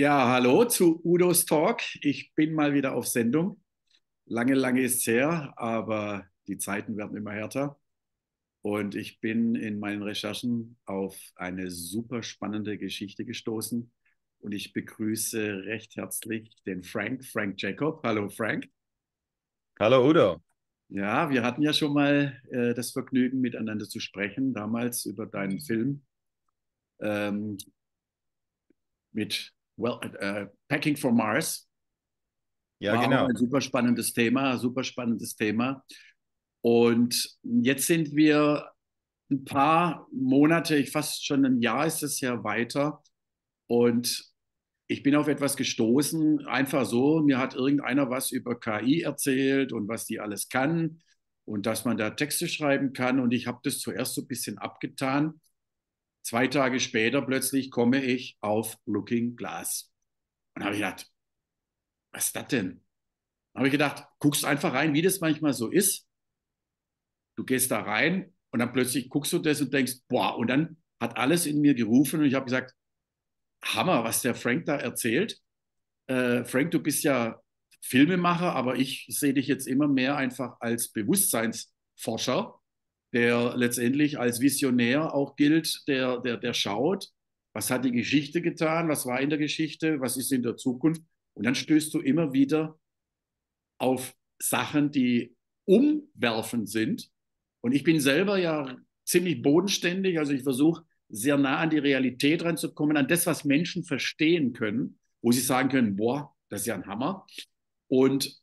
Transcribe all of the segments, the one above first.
Ja, hallo zu Udos Talk. Ich bin mal wieder auf Sendung. Lange, lange ist es her, aber die Zeiten werden immer härter. Und ich bin in meinen Recherchen auf eine super spannende Geschichte gestoßen. Und ich begrüße recht herzlich den Frank, Frank Jacob. Hallo Frank. Hallo Udo. Ja, wir hatten ja schon mal äh, das Vergnügen, miteinander zu sprechen, damals über deinen Film ähm, mit well, uh, Packing for Mars. Ja, War genau. Ein super spannendes Thema, super spannendes Thema. Und jetzt sind wir ein paar Monate, ich fast schon ein Jahr ist es ja weiter. Und ich bin auf etwas gestoßen, einfach so. Mir hat irgendeiner was über KI erzählt und was die alles kann und dass man da Texte schreiben kann. Und ich habe das zuerst so ein bisschen abgetan Zwei Tage später plötzlich komme ich auf Looking Glass. Und habe ich gedacht, was ist das denn? Habe ich gedacht, guckst einfach rein, wie das manchmal so ist. Du gehst da rein und dann plötzlich guckst du das und denkst, boah, und dann hat alles in mir gerufen und ich habe gesagt, Hammer, was der Frank da erzählt. Äh, Frank, du bist ja Filmemacher, aber ich sehe dich jetzt immer mehr einfach als Bewusstseinsforscher der letztendlich als Visionär auch gilt, der, der, der schaut, was hat die Geschichte getan, was war in der Geschichte, was ist in der Zukunft. Und dann stößt du immer wieder auf Sachen, die umwerfend sind. Und ich bin selber ja ziemlich bodenständig, also ich versuche sehr nah an die Realität ranzukommen, an das, was Menschen verstehen können, wo sie sagen können, boah, das ist ja ein Hammer. Und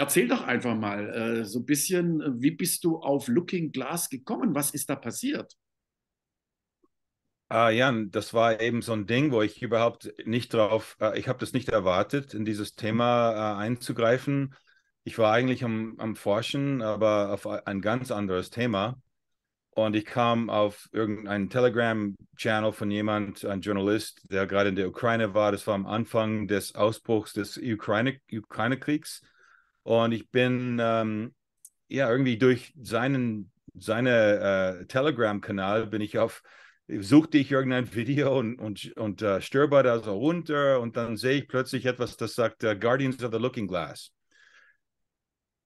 Erzähl doch einfach mal äh, so ein bisschen, äh, wie bist du auf Looking Glass gekommen? Was ist da passiert? Ah, ja, das war eben so ein Ding, wo ich überhaupt nicht drauf, äh, ich habe das nicht erwartet, in dieses Thema äh, einzugreifen. Ich war eigentlich am, am Forschen, aber auf ein ganz anderes Thema. Und ich kam auf irgendeinen Telegram-Channel von jemand, ein Journalist, der gerade in der Ukraine war. Das war am Anfang des Ausbruchs des Ukraine-Kriegs. ukraine kriegs und ich bin ähm, ja irgendwie durch seinen seine äh, Telegram-Kanal bin ich auf, suchte ich irgendein Video und, und, und äh, stöber da so runter und dann sehe ich plötzlich etwas, das sagt äh, Guardians of the Looking Glass.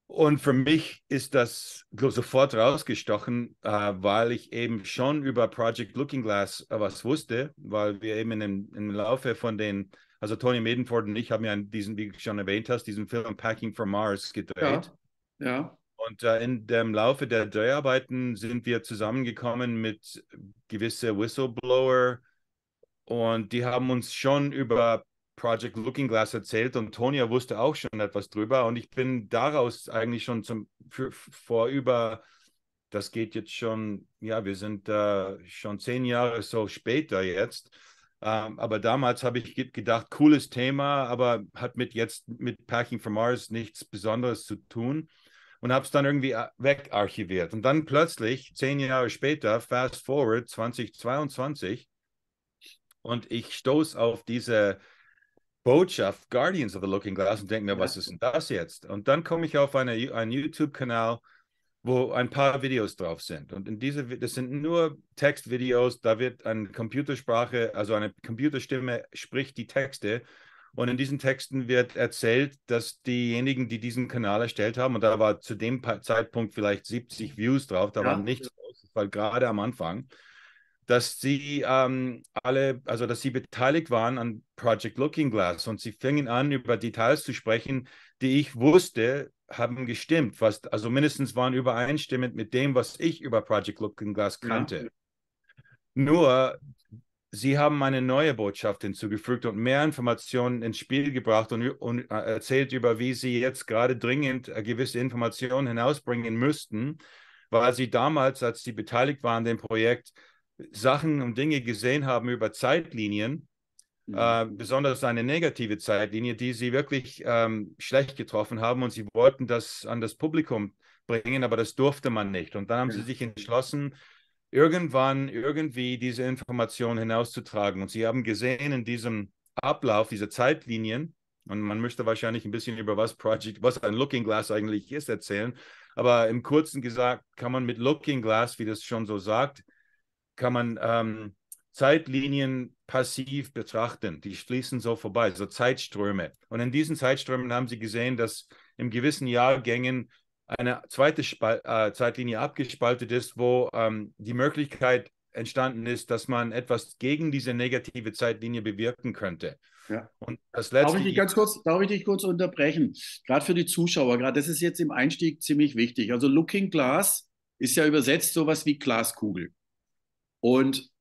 Und für mich ist das sofort rausgestochen, äh, weil ich eben schon über Project Looking Glass äh, was wusste, weil wir eben im, im Laufe von den also Tony Medenford und ich haben ja diesen, wie du schon erwähnt hast, diesen Film Packing for Mars gedreht. Ja. ja. Und äh, in dem Laufe der Dreharbeiten sind wir zusammengekommen mit gewisse Whistleblower und die haben uns schon über Project Looking Glass erzählt und Tonia wusste auch schon etwas drüber und ich bin daraus eigentlich schon zum für, vor über das geht jetzt schon ja wir sind äh, schon zehn Jahre so später jetzt ähm, aber damals habe ich gedacht, cooles Thema, aber hat mit jetzt mit Packing for Mars nichts Besonderes zu tun und habe es dann irgendwie äh, wegarchiviert. Und dann plötzlich, zehn Jahre später, fast forward 2022, und ich stoße auf diese Botschaft Guardians of the Looking Glass und denke mir, was ist denn das jetzt? Und dann komme ich auf eine, einen YouTube-Kanal wo ein paar Videos drauf sind. Und in diese, das sind nur Textvideos, da wird eine Computersprache, also eine Computerstimme spricht die Texte. Und in diesen Texten wird erzählt, dass diejenigen, die diesen Kanal erstellt haben, und da war zu dem Zeitpunkt vielleicht 70 Views drauf, da ja. war nichts los, das war gerade am Anfang, dass sie ähm, alle, also dass sie beteiligt waren an Project Looking Glass und sie fingen an, über Details zu sprechen, die ich wusste, haben gestimmt, fast, also mindestens waren übereinstimmend mit dem, was ich über Project Looking Glass kannte. Ja. Nur, sie haben eine neue Botschaft hinzugefügt und mehr Informationen ins Spiel gebracht und, und äh, erzählt über, wie sie jetzt gerade dringend äh, gewisse Informationen hinausbringen müssten, weil sie damals, als sie beteiligt waren an dem Projekt, Sachen und Dinge gesehen haben über Zeitlinien, äh, besonders eine negative Zeitlinie, die sie wirklich ähm, schlecht getroffen haben und sie wollten das an das Publikum bringen, aber das durfte man nicht. Und dann haben ja. sie sich entschlossen, irgendwann irgendwie diese Information hinauszutragen. Und sie haben gesehen in diesem Ablauf, diese Zeitlinien, und man möchte wahrscheinlich ein bisschen über was Project, was ein Looking Glass eigentlich ist, erzählen. Aber im Kurzen gesagt, kann man mit Looking Glass, wie das schon so sagt, kann man ähm, Zeitlinien passiv betrachten. Die schließen so vorbei, so Zeitströme. Und in diesen Zeitströmen haben sie gesehen, dass in gewissen Jahrgängen eine zweite Spal äh, Zeitlinie abgespaltet ist, wo ähm, die Möglichkeit entstanden ist, dass man etwas gegen diese negative Zeitlinie bewirken könnte. Ja. Und das letzte darf, ich dich ganz kurz, darf ich dich kurz unterbrechen? Gerade für die Zuschauer, gerade das ist jetzt im Einstieg ziemlich wichtig. Also Looking Glass ist ja übersetzt sowas wie Glaskugel. Und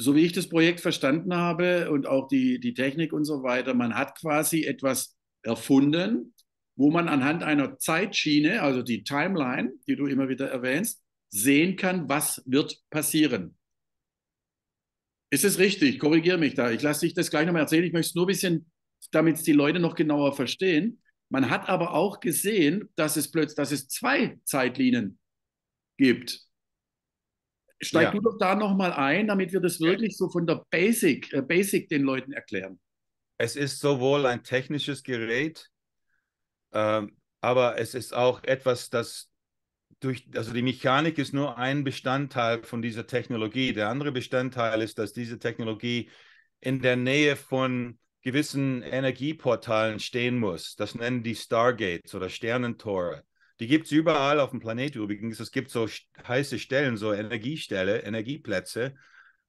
so wie ich das Projekt verstanden habe und auch die, die Technik und so weiter, man hat quasi etwas erfunden, wo man anhand einer Zeitschiene, also die Timeline, die du immer wieder erwähnst, sehen kann, was wird passieren. Ist es richtig? Korrigiere mich da. Ich lasse dich das gleich nochmal erzählen. Ich möchte es nur ein bisschen, damit es die Leute noch genauer verstehen. Man hat aber auch gesehen, dass es plötzlich, dass es zwei Zeitlinien gibt. Steig ja. du doch da nochmal ein, damit wir das wirklich so von der Basic, äh, Basic den Leuten erklären. Es ist sowohl ein technisches Gerät, ähm, aber es ist auch etwas, das durch, also die Mechanik ist nur ein Bestandteil von dieser Technologie. Der andere Bestandteil ist, dass diese Technologie in der Nähe von gewissen Energieportalen stehen muss. Das nennen die Stargates oder Sternentore. Die gibt es überall auf dem Planet übrigens. Es gibt so heiße Stellen, so Energiestelle, Energieplätze,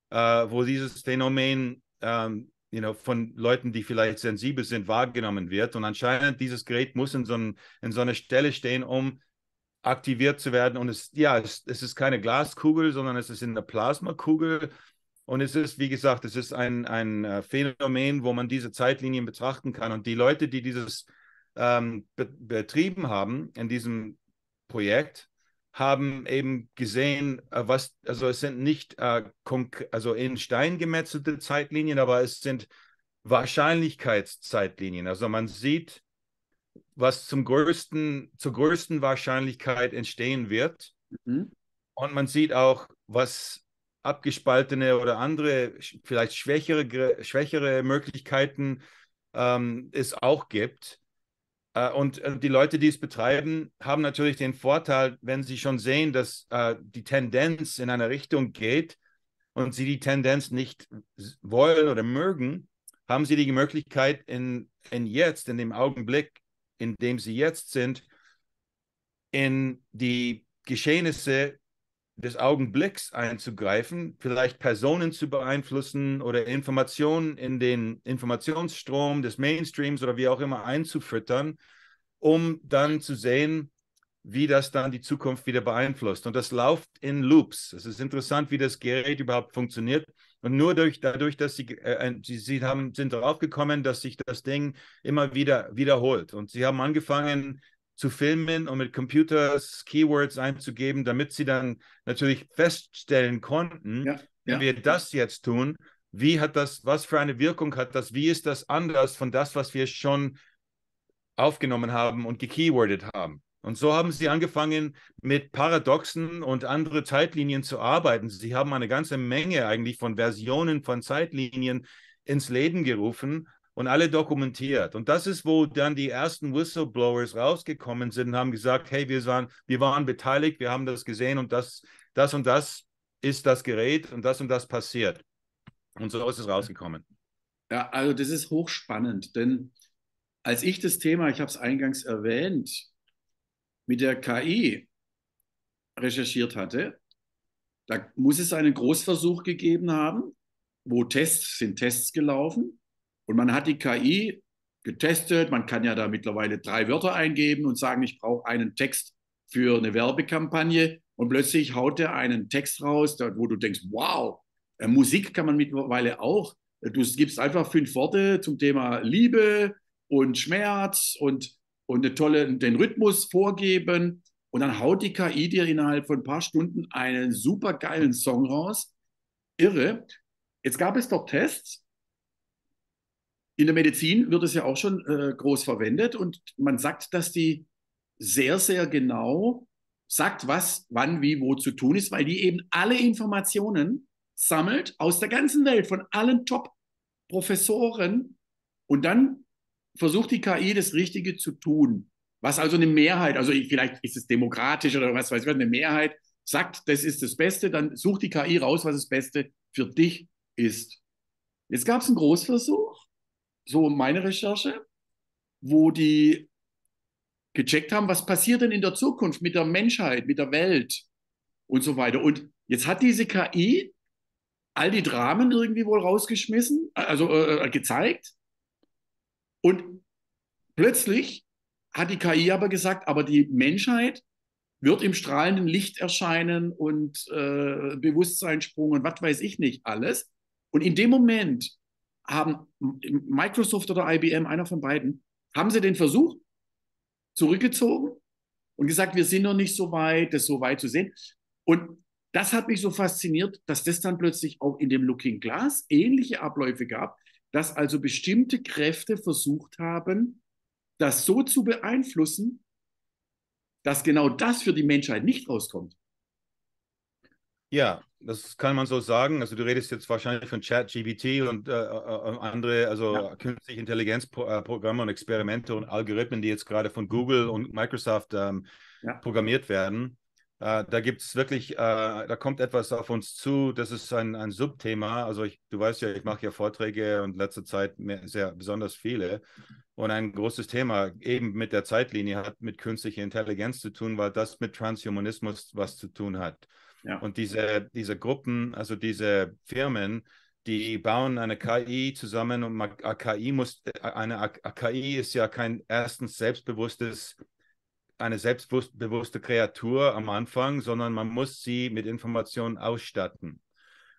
äh, wo dieses Phänomen ähm, you know, von Leuten, die vielleicht sensibel sind, wahrgenommen wird. Und anscheinend dieses Gerät muss in so, ein, in so einer Stelle stehen, um aktiviert zu werden. Und es, ja, es, es ist keine Glaskugel, sondern es ist in der Plasmakugel. Und es ist, wie gesagt, es ist ein, ein äh, Phänomen, wo man diese Zeitlinien betrachten kann. Und die Leute, die dieses ähm, be betrieben haben in diesem Projekt, haben eben gesehen, äh, was, also es sind nicht äh, also in Stein gemetzelte Zeitlinien, aber es sind Wahrscheinlichkeitszeitlinien. Also man sieht, was zum größten, zur größten Wahrscheinlichkeit entstehen wird. Mhm. Und man sieht auch, was abgespaltene oder andere, vielleicht schwächere, schwächere Möglichkeiten ähm, es auch gibt. Äh, und äh, die Leute, die es betreiben, haben natürlich den Vorteil, wenn sie schon sehen, dass äh, die Tendenz in eine Richtung geht und sie die Tendenz nicht wollen oder mögen, haben sie die Möglichkeit, in, in jetzt, in dem Augenblick, in dem sie jetzt sind, in die Geschehnisse des Augenblicks einzugreifen, vielleicht Personen zu beeinflussen oder Informationen in den Informationsstrom des Mainstreams oder wie auch immer einzufüttern, um dann zu sehen, wie das dann die Zukunft wieder beeinflusst. Und das läuft in Loops. Es ist interessant, wie das Gerät überhaupt funktioniert. Und nur durch, dadurch, dass sie, äh, sie, sie haben, sind darauf gekommen, dass sich das Ding immer wieder wiederholt. Und sie haben angefangen, zu filmen und mit Computers Keywords einzugeben, damit sie dann natürlich feststellen konnten, ja, wenn wir das jetzt tun, wie hat das, was für eine Wirkung hat das, wie ist das anders von das, was wir schon aufgenommen haben und gekeywordet haben. Und so haben sie angefangen, mit Paradoxen und andere Zeitlinien zu arbeiten. Sie haben eine ganze Menge eigentlich von Versionen von Zeitlinien ins Leben gerufen und alle dokumentiert. Und das ist, wo dann die ersten Whistleblowers rausgekommen sind und haben gesagt, hey, wir waren, wir waren beteiligt, wir haben das gesehen und das, das und das ist das Gerät und das und das passiert. Und so ist es rausgekommen. Ja, also das ist hochspannend, denn als ich das Thema, ich habe es eingangs erwähnt, mit der KI recherchiert hatte, da muss es einen Großversuch gegeben haben, wo Tests sind Tests gelaufen und man hat die KI getestet, man kann ja da mittlerweile drei Wörter eingeben und sagen, ich brauche einen Text für eine Werbekampagne und plötzlich haut er einen Text raus, wo du denkst, wow, äh, Musik kann man mittlerweile auch. Du gibst einfach fünf Worte zum Thema Liebe und Schmerz und, und eine tolle, den Rhythmus vorgeben. Und dann haut die KI dir innerhalb von ein paar Stunden einen super geilen Song raus. Irre. Jetzt gab es doch Tests, in der Medizin wird es ja auch schon äh, groß verwendet und man sagt, dass die sehr, sehr genau sagt, was, wann, wie, wo zu tun ist, weil die eben alle Informationen sammelt aus der ganzen Welt, von allen Top-Professoren und dann versucht die KI das Richtige zu tun. Was also eine Mehrheit, also vielleicht ist es demokratisch oder was weiß ich, eine Mehrheit sagt, das ist das Beste, dann sucht die KI raus, was das Beste für dich ist. Jetzt gab es einen Großversuch so meine Recherche, wo die gecheckt haben, was passiert denn in der Zukunft mit der Menschheit, mit der Welt und so weiter. Und jetzt hat diese KI all die Dramen irgendwie wohl rausgeschmissen, äh, also äh, äh, gezeigt. Und plötzlich hat die KI aber gesagt, aber die Menschheit wird im strahlenden Licht erscheinen und äh, Bewusstseinssprung und was weiß ich nicht alles. Und in dem Moment, haben Microsoft oder IBM, einer von beiden, haben sie den Versuch zurückgezogen und gesagt, wir sind noch nicht so weit, das so weit zu sehen. Und das hat mich so fasziniert, dass das dann plötzlich auch in dem Looking Glass ähnliche Abläufe gab, dass also bestimmte Kräfte versucht haben, das so zu beeinflussen, dass genau das für die Menschheit nicht rauskommt. Ja, das kann man so sagen. Also du redest jetzt wahrscheinlich von Chat GBT und äh, äh, äh, andere, also ja. künstliche Intelligenzprogramme äh, und Experimente und Algorithmen, die jetzt gerade von Google und Microsoft ähm, ja. programmiert werden. Äh, da gibt es wirklich, äh, da kommt etwas auf uns zu. Das ist ein, ein Subthema. Also ich, du weißt ja, ich mache ja Vorträge und letzte Zeit mehr, sehr besonders viele. Und ein großes Thema eben mit der Zeitlinie hat mit künstlicher Intelligenz zu tun, weil das mit Transhumanismus was zu tun hat. Ja. Und diese, diese Gruppen, also diese Firmen, die bauen eine KI zusammen und eine KI muss eine, eine ist ja kein erstens selbstbewusstes eine selbstbewusste Kreatur am Anfang, sondern man muss sie mit Informationen ausstatten.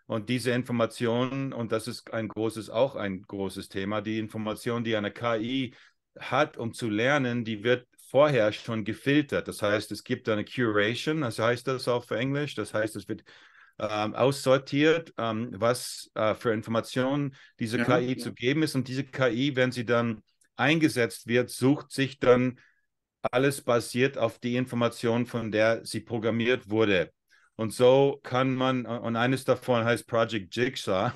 Und diese Informationen, und das ist ein großes, auch ein großes Thema, die Information, die eine KI hat, um zu lernen, die wird vorher schon gefiltert. Das heißt, es gibt eine Curation, das heißt das auf Englisch. Das heißt, es wird ähm, aussortiert, ähm, was äh, für Informationen diese ja, KI ja. zu geben ist. Und diese KI, wenn sie dann eingesetzt wird, sucht sich dann alles basiert auf die Information, von der sie programmiert wurde. Und so kann man, und eines davon heißt Project Jigsaw,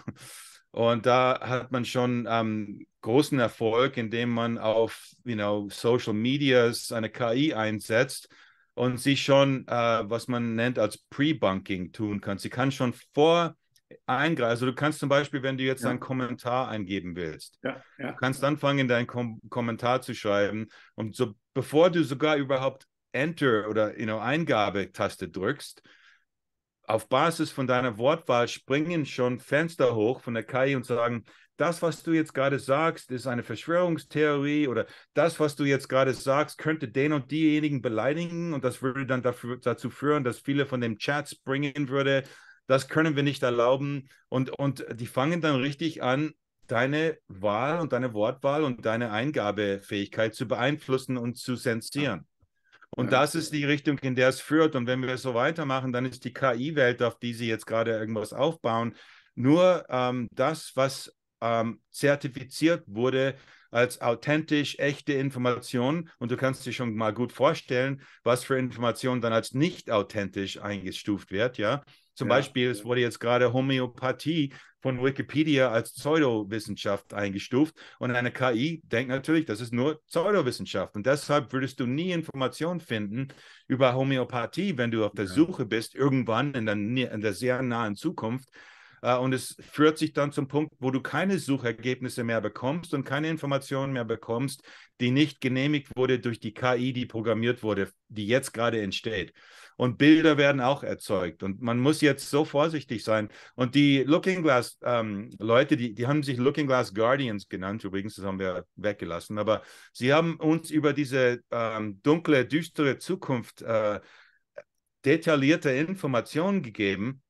und da hat man schon ähm, großen Erfolg, indem man auf you know, Social Media eine KI einsetzt und sie schon, äh, was man nennt, als Pre-Bunking tun kann. Sie kann schon vor eingreifen. Also du kannst zum Beispiel, wenn du jetzt ja. einen Kommentar eingeben willst, ja, ja. du kannst anfangen, deinen Kom Kommentar zu schreiben. Und so, bevor du sogar überhaupt Enter oder you know, Eingabe-Taste drückst, auf Basis von deiner Wortwahl springen schon Fenster hoch von der KI und sagen, das, was du jetzt gerade sagst, ist eine Verschwörungstheorie oder das, was du jetzt gerade sagst, könnte den und diejenigen beleidigen und das würde dann dafür, dazu führen, dass viele von dem Chat springen würde. Das können wir nicht erlauben. Und, und die fangen dann richtig an, deine Wahl und deine Wortwahl und deine Eingabefähigkeit zu beeinflussen und zu zensieren. Und ja. das ist die Richtung, in der es führt. Und wenn wir so weitermachen, dann ist die KI-Welt, auf die Sie jetzt gerade irgendwas aufbauen, nur ähm, das, was ähm, zertifiziert wurde als authentisch echte Information. Und du kannst dir schon mal gut vorstellen, was für Information dann als nicht authentisch eingestuft wird. Ja, zum ja. Beispiel, es wurde jetzt gerade Homöopathie von Wikipedia als Pseudowissenschaft eingestuft und eine KI denkt natürlich, das ist nur Pseudowissenschaft und deshalb würdest du nie Informationen finden über Homöopathie, wenn du auf der ja. Suche bist, irgendwann in der, in der sehr nahen Zukunft äh, und es führt sich dann zum Punkt, wo du keine Suchergebnisse mehr bekommst und keine Informationen mehr bekommst, die nicht genehmigt wurde durch die KI, die programmiert wurde, die jetzt gerade entsteht. Und Bilder werden auch erzeugt. Und man muss jetzt so vorsichtig sein. Und die Looking Glass ähm, Leute, die, die haben sich Looking Glass Guardians genannt, übrigens, das haben wir weggelassen, aber sie haben uns über diese ähm, dunkle, düstere Zukunft äh, detaillierte Informationen gegeben,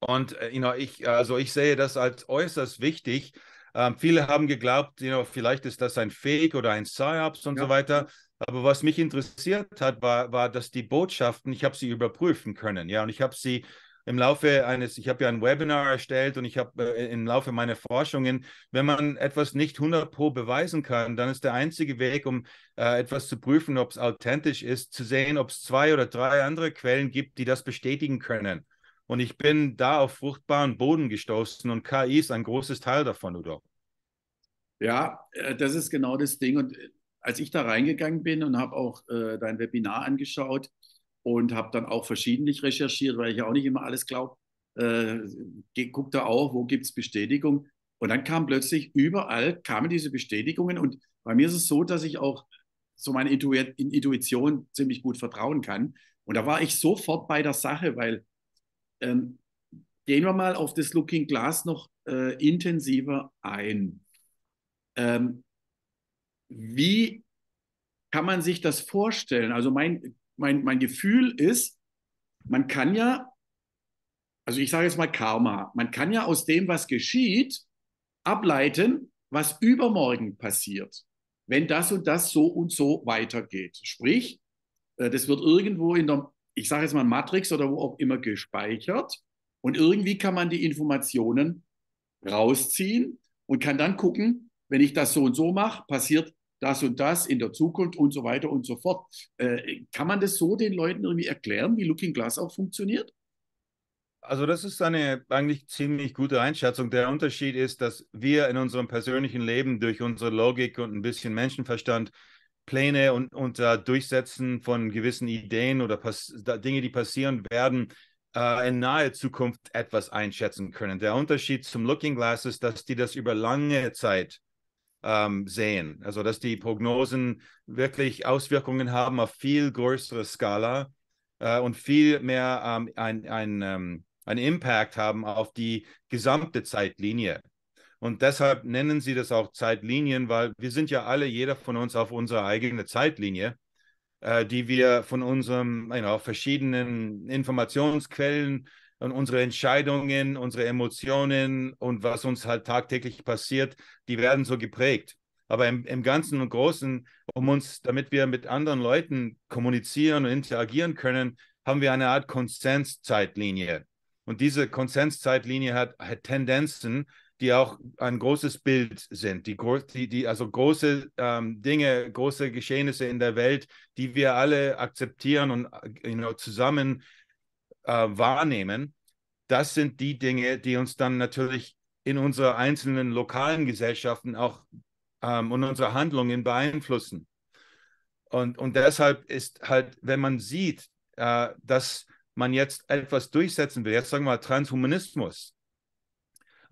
und äh, you know, ich, also ich sehe das als äußerst wichtig. Ähm, viele haben geglaubt, you know, vielleicht ist das ein Fake oder ein Psyops und ja. so weiter. Aber was mich interessiert hat, war, war dass die Botschaften, ich habe sie überprüfen können. Ja, und ich habe sie im Laufe eines, ich habe ja ein Webinar erstellt und ich habe äh, im Laufe meiner Forschungen, wenn man etwas nicht 100 Pro beweisen kann, dann ist der einzige Weg, um äh, etwas zu prüfen, ob es authentisch ist, zu sehen, ob es zwei oder drei andere Quellen gibt, die das bestätigen können. Und ich bin da auf fruchtbaren Boden gestoßen und KI ist ein großes Teil davon, Udo. Ja, äh, das ist genau das Ding. Und äh, als ich da reingegangen bin und habe auch äh, dein Webinar angeschaut und habe dann auch verschiedentlich recherchiert, weil ich ja auch nicht immer alles glaube, äh, guck da auch, wo gibt es Bestätigung. Und dann kam plötzlich überall, kamen diese Bestätigungen. Und bei mir ist es so, dass ich auch so meine Intuition ziemlich gut vertrauen kann. Und da war ich sofort bei der Sache, weil ähm, gehen wir mal auf das Looking Glass noch äh, intensiver ein. Ähm, wie kann man sich das vorstellen? Also mein, mein, mein Gefühl ist, man kann ja, also ich sage jetzt mal Karma, man kann ja aus dem, was geschieht, ableiten, was übermorgen passiert, wenn das und das so und so weitergeht. Sprich, äh, das wird irgendwo in der ich sage jetzt mal Matrix oder wo auch immer gespeichert. Und irgendwie kann man die Informationen rausziehen und kann dann gucken, wenn ich das so und so mache, passiert das und das in der Zukunft und so weiter und so fort. Äh, kann man das so den Leuten irgendwie erklären, wie Looking Glass auch funktioniert? Also das ist eine eigentlich ziemlich gute Einschätzung. Der Unterschied ist, dass wir in unserem persönlichen Leben durch unsere Logik und ein bisschen Menschenverstand Pläne und, und uh, Durchsetzen von gewissen Ideen oder Dinge, die passieren werden, uh, in naher Zukunft etwas einschätzen können. Der Unterschied zum Looking Glass ist, dass die das über lange Zeit um, ähm, sehen. Also dass die Prognosen wirklich Auswirkungen haben auf viel größere Skala uh, und viel mehr um, ähm, ein, ein, um, ähm, Impact haben auf die gesamte Zeitlinie. Und deshalb nennen sie das auch Zeitlinien, weil wir sind ja alle, jeder von uns auf unserer eigenen Zeitlinie, äh, die wir von unseren you know, verschiedenen Informationsquellen und unsere Entscheidungen, unsere Emotionen und was uns halt tagtäglich passiert, die werden so geprägt. Aber im, im Ganzen und Großen, um uns, damit wir mit anderen Leuten kommunizieren und interagieren können, haben wir eine Art Konsenszeitlinie. Und diese Konsenszeitlinie hat, hat Tendenzen, die auch ein großes Bild sind, die, die, die also große ähm, Dinge, große Geschehnisse in der Welt, die wir alle akzeptieren und äh, you know, zusammen äh, wahrnehmen. Das sind die Dinge, die uns dann natürlich in unsere einzelnen lokalen Gesellschaften auch ähm, und unsere Handlungen beeinflussen. Und, und deshalb ist halt, wenn man sieht, äh, dass man jetzt etwas durchsetzen will, jetzt sagen wir mal Transhumanismus,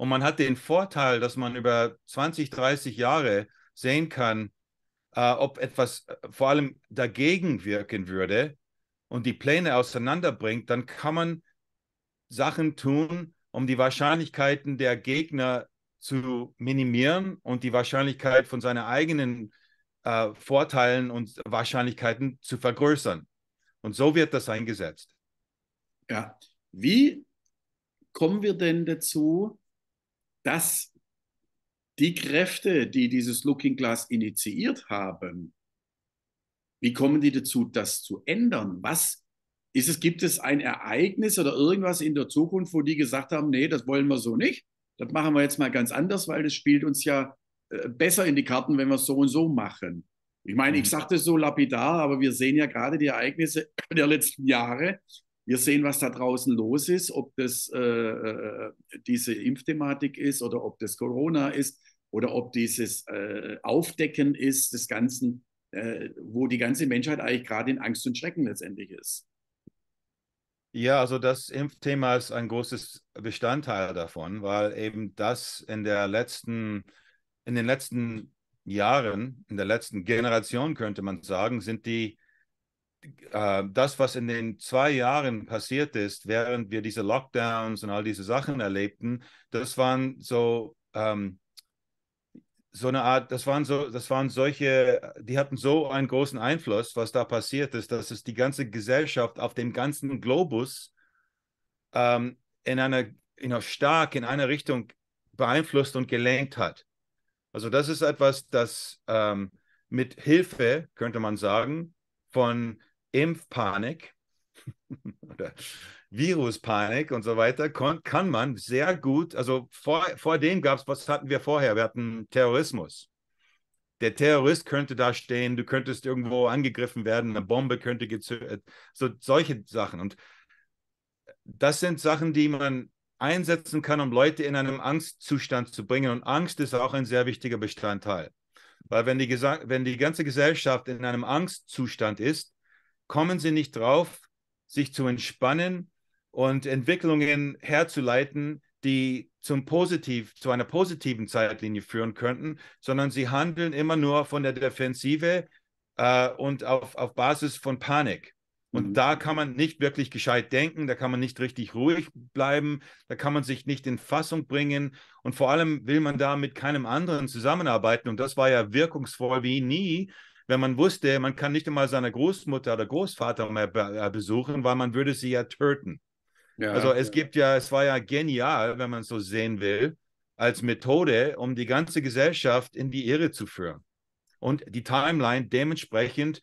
und man hat den Vorteil, dass man über 20, 30 Jahre sehen kann, äh, ob etwas äh, vor allem dagegen wirken würde und die Pläne auseinanderbringt, dann kann man Sachen tun, um die Wahrscheinlichkeiten der Gegner zu minimieren und die Wahrscheinlichkeit von seinen eigenen äh, Vorteilen und Wahrscheinlichkeiten zu vergrößern. Und so wird das eingesetzt. Ja, wie kommen wir denn dazu, dass die Kräfte, die dieses Looking Glass initiiert haben, wie kommen die dazu, das zu ändern? Was ist es, gibt es ein Ereignis oder irgendwas in der Zukunft, wo die gesagt haben, nee, das wollen wir so nicht, das machen wir jetzt mal ganz anders, weil das spielt uns ja äh, besser in die Karten, wenn wir es so und so machen. Ich meine, ich mhm. sage das so lapidar, aber wir sehen ja gerade die Ereignisse der letzten Jahre, wir sehen, was da draußen los ist, ob das äh, äh, diese Impfthematik ist oder ob das Corona ist oder ob dieses äh, Aufdecken ist des Ganzen, äh, wo die ganze Menschheit eigentlich gerade in Angst und Schrecken letztendlich ist. Ja, also das Impfthema ist ein großes Bestandteil davon, weil eben das in der letzten, in den letzten Jahren, in der letzten Generation könnte man sagen, sind die äh, das, was in den zwei Jahren passiert ist, während wir diese Lockdowns und all diese Sachen erlebten, das waren so ähm, so eine Art, das waren so, das waren solche, die hatten so einen großen Einfluss, was da passiert ist, dass es die ganze Gesellschaft auf dem ganzen Globus ähm, in einer, in einer stark in eine Richtung beeinflusst und gelenkt hat. Also das ist etwas, das ähm, mit Hilfe könnte man sagen von Impfpanik oder Viruspanik und so weiter, kann man sehr gut, also vor, vor dem gab es, was hatten wir vorher? Wir hatten Terrorismus. Der Terrorist könnte da stehen, du könntest irgendwo angegriffen werden, eine Bombe könnte gezündet, so solche Sachen. Und das sind Sachen, die man einsetzen kann, um Leute in einem Angstzustand zu bringen. Und Angst ist auch ein sehr wichtiger Bestandteil. Weil wenn die, wenn die ganze Gesellschaft in einem Angstzustand ist, kommen sie nicht drauf, sich zu entspannen und Entwicklungen herzuleiten, die zum Positiv, zu einer positiven Zeitlinie führen könnten, sondern sie handeln immer nur von der Defensive äh, und auf, auf Basis von Panik. Und mhm. da kann man nicht wirklich gescheit denken, da kann man nicht richtig ruhig bleiben, da kann man sich nicht in Fassung bringen und vor allem will man da mit keinem anderen zusammenarbeiten. Und das war ja wirkungsvoll wie nie, wenn man wusste, man kann nicht einmal seine Großmutter oder Großvater mehr be äh, besuchen, weil man würde sie ja töten. Ja, also es ja. gibt ja, es war ja genial, wenn man es so sehen will, als Methode, um die ganze Gesellschaft in die Irre zu führen. Und die Timeline dementsprechend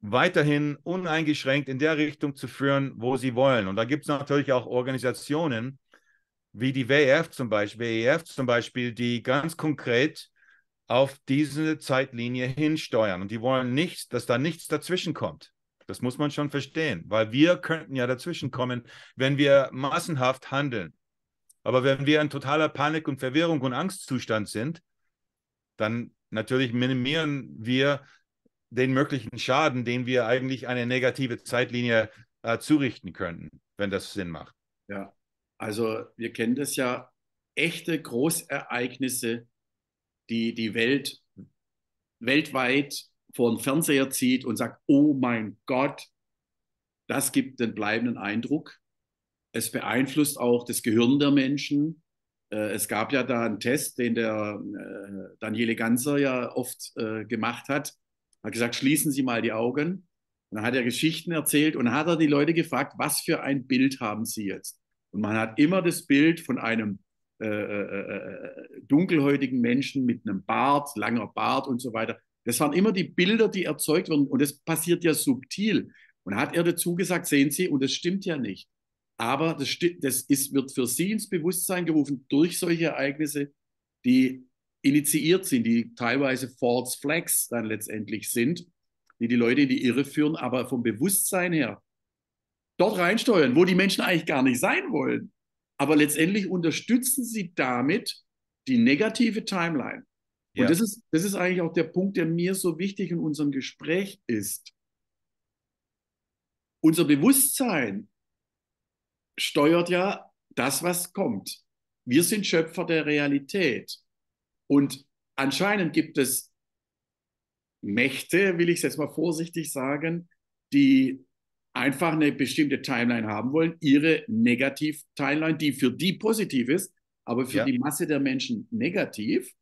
weiterhin uneingeschränkt in der Richtung zu führen, wo sie wollen. Und da gibt es natürlich auch Organisationen wie die WEF zum Beispiel, WEF zum Beispiel, die ganz konkret auf diese Zeitlinie hinsteuern. Und die wollen nicht, dass da nichts dazwischenkommt. Das muss man schon verstehen, weil wir könnten ja dazwischenkommen, wenn wir massenhaft handeln. Aber wenn wir in totaler Panik und Verwirrung und Angstzustand sind, dann natürlich minimieren wir den möglichen Schaden, den wir eigentlich eine negative Zeitlinie äh, zurichten könnten, wenn das Sinn macht. Ja, also wir kennen das ja. Echte Großereignisse die die Welt weltweit vor den Fernseher zieht und sagt, oh mein Gott, das gibt den bleibenden Eindruck. Es beeinflusst auch das Gehirn der Menschen. Äh, es gab ja da einen Test, den der äh, Daniele Ganser ja oft äh, gemacht hat. Er hat gesagt, schließen Sie mal die Augen. Und dann hat er Geschichten erzählt und dann hat er die Leute gefragt, was für ein Bild haben Sie jetzt? Und man hat immer das Bild von einem äh, äh, äh, dunkelhäutigen Menschen mit einem Bart, langer Bart und so weiter. Das waren immer die Bilder, die erzeugt wurden. Und das passiert ja subtil. Und hat er dazu gesagt, sehen Sie, und das stimmt ja nicht. Aber das, das ist, wird für Sie ins Bewusstsein gerufen durch solche Ereignisse, die initiiert sind, die teilweise False Flags dann letztendlich sind, die die Leute in die Irre führen, aber vom Bewusstsein her dort reinsteuern, wo die Menschen eigentlich gar nicht sein wollen aber letztendlich unterstützen sie damit die negative Timeline. Und ja. das, ist, das ist eigentlich auch der Punkt, der mir so wichtig in unserem Gespräch ist. Unser Bewusstsein steuert ja das, was kommt. Wir sind Schöpfer der Realität. Und anscheinend gibt es Mächte, will ich es jetzt mal vorsichtig sagen, die einfach eine bestimmte Timeline haben wollen, ihre Negativ-Timeline, die für die positiv ist, aber für ja. die Masse der Menschen negativ.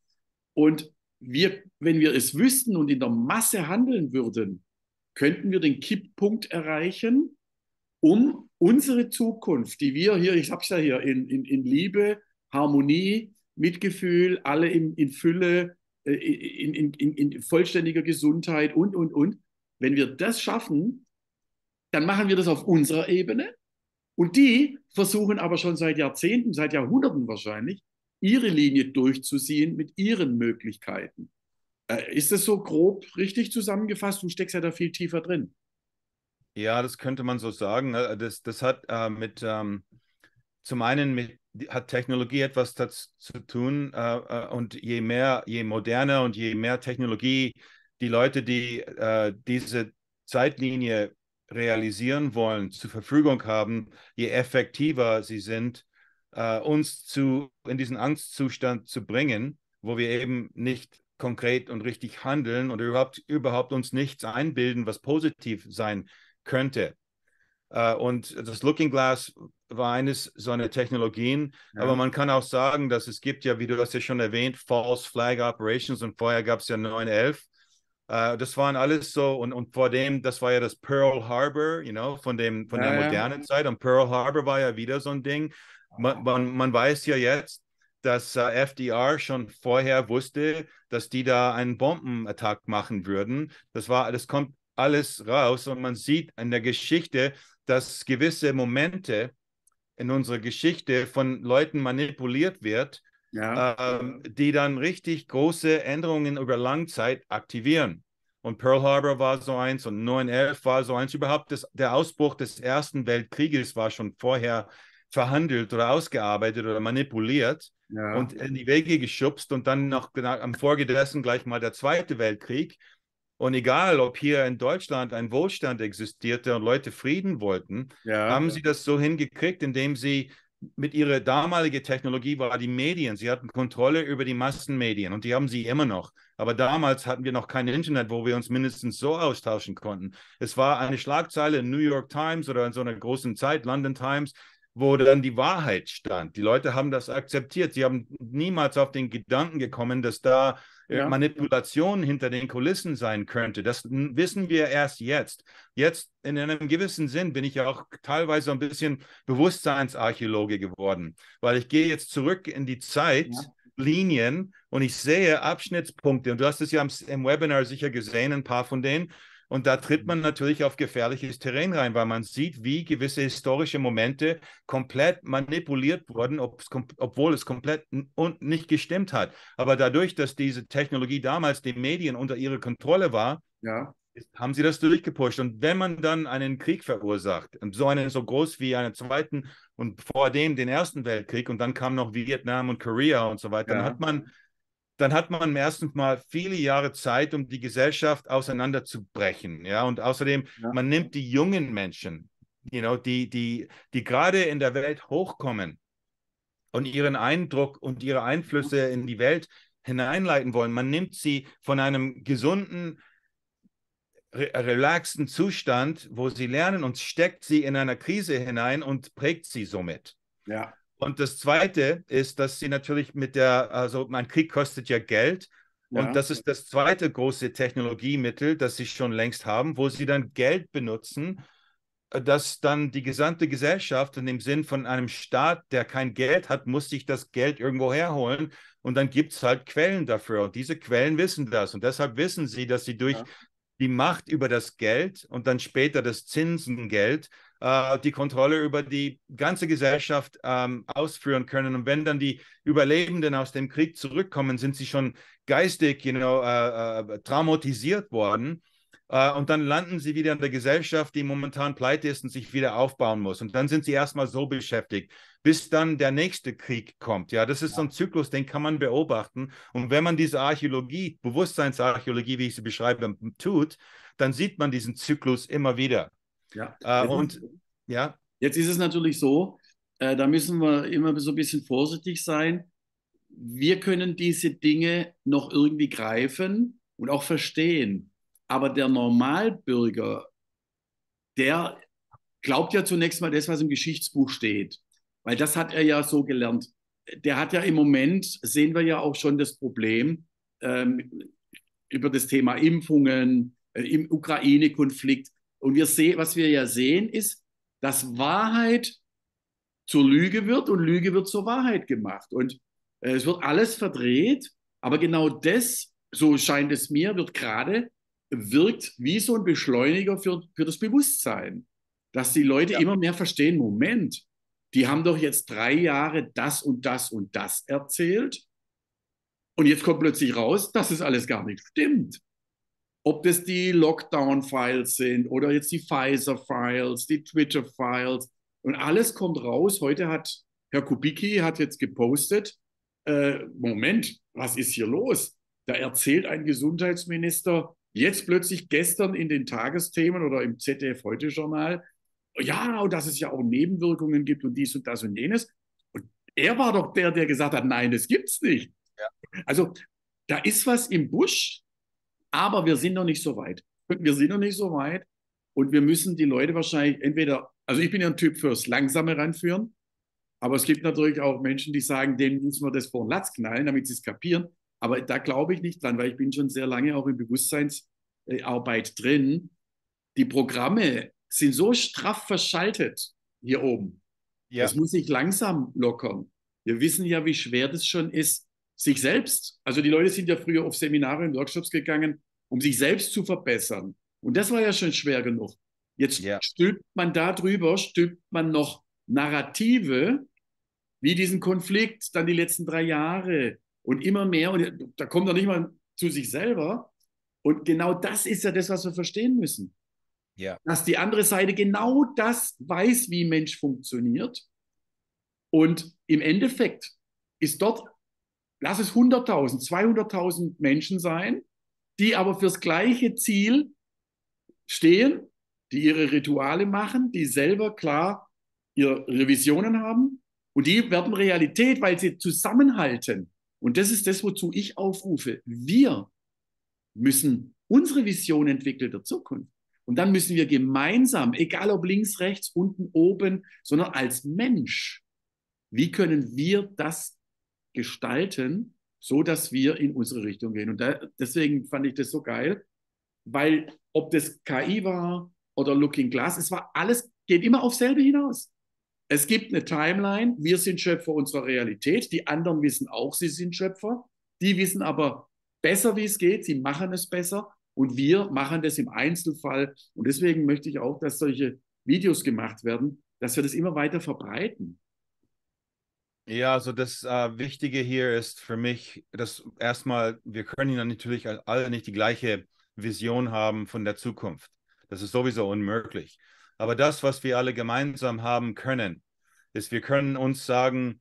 Und wir, wenn wir es wüssten und in der Masse handeln würden, könnten wir den Kipppunkt erreichen, um unsere Zukunft, die wir hier, ich hab's ja hier, in, in, in Liebe, Harmonie, Mitgefühl, alle in, in Fülle, äh, in, in, in vollständiger Gesundheit und, und, und, wenn wir das schaffen, dann machen wir das auf unserer Ebene. Und die versuchen aber schon seit Jahrzehnten, seit Jahrhunderten wahrscheinlich, ihre Linie durchzuziehen mit ihren Möglichkeiten. Äh, ist das so grob richtig zusammengefasst? Du steckst ja da viel tiefer drin. Ja, das könnte man so sagen. Äh, das, das hat äh, mit ähm, zum einen mit hat Technologie etwas dazu zu tun äh, äh, und je mehr, je moderner und je mehr Technologie die Leute, die äh, diese Zeitlinie realisieren wollen, zur Verfügung haben, je effektiver sie sind, äh, uns zu, in diesen Angstzustand zu bringen, wo wir eben nicht konkret und richtig handeln oder überhaupt, überhaupt uns nichts einbilden, was positiv sein könnte. Äh, und das Looking Glass war eines so eine Technologien, ja. aber man kann auch sagen, dass es gibt ja, wie du das ja schon erwähnt, False Flag Operations und vorher gab es ja 911 äh, das waren alles so, und, und vor dem, das war ja das Pearl Harbor, you know, von, dem, von ja, der modernen ja. Zeit. Und Pearl Harbor war ja wieder so ein Ding. Man, ah. man, man weiß ja jetzt, dass äh, FDR schon vorher wusste, dass die da einen Bombenattack machen würden. Das war, das kommt alles raus und man sieht in der Geschichte, dass gewisse Momente in unserer Geschichte von Leuten manipuliert wird ja. ähm, die dann richtig große Änderungen über Langzeit aktivieren. Und Pearl Harbor war so eins und 9-11 war so eins. Überhaupt das, der Ausbruch des Ersten Weltkrieges war schon vorher verhandelt oder ausgearbeitet oder manipuliert ja. und in die Wege geschubst und dann noch am Folge dessen gleich mal der Zweite Weltkrieg. Und egal, ob hier in Deutschland ein Wohlstand existierte und Leute Frieden wollten, ja. haben sie das so hingekriegt, indem sie mit ihrer damaligen Technologie war die Medien. Sie hatten Kontrolle über die Massenmedien und die haben sie immer noch. Aber damals hatten wir noch kein Internet, wo wir uns mindestens so austauschen konnten. Es war eine Schlagzeile in New York Times oder in so einer großen Zeit, London Times wo dann die Wahrheit stand. Die Leute haben das akzeptiert. Sie haben niemals auf den Gedanken gekommen, dass da äh, ja. Manipulation hinter den Kulissen sein könnte. Das wissen wir erst jetzt. Jetzt in einem gewissen Sinn bin ich ja auch teilweise ein bisschen Bewusstseinsarchäologe geworden, weil ich gehe jetzt zurück in die Zeitlinien Ja. und ich sehe Abschnittspunkte und du hast es ja im Webinar sicher gesehen, ein paar von denen und da tritt mhm. man natürlich auf gefährliches Terrain rein, weil man sieht, wie gewisse historische Momente komplett manipuliert wurden, obwohl es komplett nicht gestimmt hat. Aber dadurch, dass diese Technologie damals den Medien unter ihrer Kontrolle war, ja. haben sie das durchgepusht. Und wenn man dann einen Krieg verursacht, ähm, so einen so groß wie einen zweiten und vor dem den Ersten Weltkrieg und dann kam noch Vietnam und Korea und so weiter, ja. dann hat man dann hat man erstens mal viele Jahre Zeit, um die Gesellschaft auseinanderzubrechen. Ja, und außerdem, ja. man nimmt die jungen Menschen, you know, die, die, die gerade in der Welt hochkommen und ihren Eindruck und ihre Einflüsse in die Welt hineinleiten wollen. Man nimmt sie von einem gesunden, relaxten Zustand, wo sie lernen und steckt sie in einer Krise hinein und prägt sie somit. Ja. Und das Zweite ist, dass sie natürlich mit der, also mein Krieg kostet ja Geld. Ja. Und das ist das zweite große Technologiemittel, das sie schon längst haben, wo sie dann Geld benutzen, äh, dass dann die gesamte Gesellschaft in dem Sinn von einem Staat, der kein Geld hat, muss sich das Geld irgendwo herholen. Und dann gibt es halt Quellen dafür. Und diese Quellen wissen das. Und deshalb wissen sie, dass sie durch ja. die Macht über das Geld und dann später das Zinsengeld äh, die Kontrolle über die ganze Gesellschaft ähm, ausführen können. Und wenn dann die Überlebenden aus dem Krieg zurückkommen, sind sie schon geistig you know, äh, äh traumatisiert worden. Äh, und dann landen sie wieder in der Gesellschaft, die momentan pleite ist und sich wieder aufbauen muss. Und dann sind sie erstmal so beschäftigt, bis dann der nächste Krieg kommt. Ja, das ist so ein Zyklus, den kann man beobachten. Und wenn man diese Archäologie, Bewusstseinsarchäologie, wie ich sie beschreibe, tut, dann sieht man diesen Zyklus immer wieder. Ja. Äh, und ja. Jetzt ist es natürlich so, äh, da müssen wir immer so ein bisschen vorsichtig sein. Wir können diese Dinge noch irgendwie greifen und auch verstehen. Aber der Normalbürger, der glaubt ja zunächst mal das, was im Geschichtsbuch steht. Weil das hat er ja so gelernt. Der hat ja im Moment, sehen wir ja auch schon das Problem ähm, über das Thema Impfungen, äh, im Ukraine-Konflikt. Und wir sehen, was wir ja sehen, ist, dass Wahrheit zur Lüge wird und Lüge wird zur Wahrheit gemacht. Und äh, es wird alles verdreht, aber genau das, so scheint es mir, wird gerade, wirkt wie so ein Beschleuniger für, für das Bewusstsein. Dass die Leute ja. immer mehr verstehen, Moment, die haben doch jetzt drei Jahre das und das und das erzählt. Und jetzt kommt plötzlich raus, dass es alles gar nicht stimmt ob das die Lockdown-Files sind oder jetzt die Pfizer-Files, die Twitter-Files und alles kommt raus. Heute hat Herr Kubicki hat jetzt gepostet, äh, Moment, was ist hier los? Da erzählt ein Gesundheitsminister jetzt plötzlich gestern in den Tagesthemen oder im ZDF-Heute-Journal, ja, und dass es ja auch Nebenwirkungen gibt und dies und das und jenes. Und er war doch der, der gesagt hat, nein, das gibt's nicht. Ja. Also da ist was im Busch, aber wir sind noch nicht so weit. Wir sind noch nicht so weit und wir müssen die Leute wahrscheinlich entweder, also ich bin ja ein Typ fürs langsame ranführen, aber es gibt natürlich auch Menschen, die sagen, denen müssen wir das vor den Latz knallen, damit sie es kapieren. Aber da glaube ich nicht dran, weil ich bin schon sehr lange auch in Bewusstseinsarbeit drin. Die Programme sind so straff verschaltet hier oben. Ja. Das muss sich langsam lockern. Wir wissen ja, wie schwer das schon ist, sich selbst. Also die Leute sind ja früher auf Seminare und Workshops gegangen, um sich selbst zu verbessern. Und das war ja schon schwer genug. Jetzt yeah. stülpt man darüber, stülpt man noch Narrative, wie diesen Konflikt, dann die letzten drei Jahre und immer mehr. Und da kommt er nicht mal zu sich selber. Und genau das ist ja das, was wir verstehen müssen. Yeah. Dass die andere Seite genau das weiß, wie Mensch funktioniert. Und im Endeffekt ist dort, lass es 100.000, 200.000 Menschen sein, die aber fürs gleiche Ziel stehen, die ihre Rituale machen, die selber klar ihre Visionen haben und die werden Realität, weil sie zusammenhalten. Und das ist das, wozu ich aufrufe. Wir müssen unsere Vision entwickeln der Zukunft. Und dann müssen wir gemeinsam, egal ob links, rechts, unten, oben, sondern als Mensch, wie können wir das gestalten, so dass wir in unsere Richtung gehen. Und da, deswegen fand ich das so geil, weil ob das KI war oder Looking Glass, es war alles, geht immer auf selbe hinaus. Es gibt eine Timeline, wir sind Schöpfer unserer Realität, die anderen wissen auch, sie sind Schöpfer, die wissen aber besser, wie es geht, sie machen es besser und wir machen das im Einzelfall. Und deswegen möchte ich auch, dass solche Videos gemacht werden, dass wir das immer weiter verbreiten. Ja, also das äh, Wichtige hier ist für mich, dass erstmal, wir können natürlich alle nicht die gleiche Vision haben von der Zukunft. Das ist sowieso unmöglich. Aber das, was wir alle gemeinsam haben können, ist, wir können uns sagen,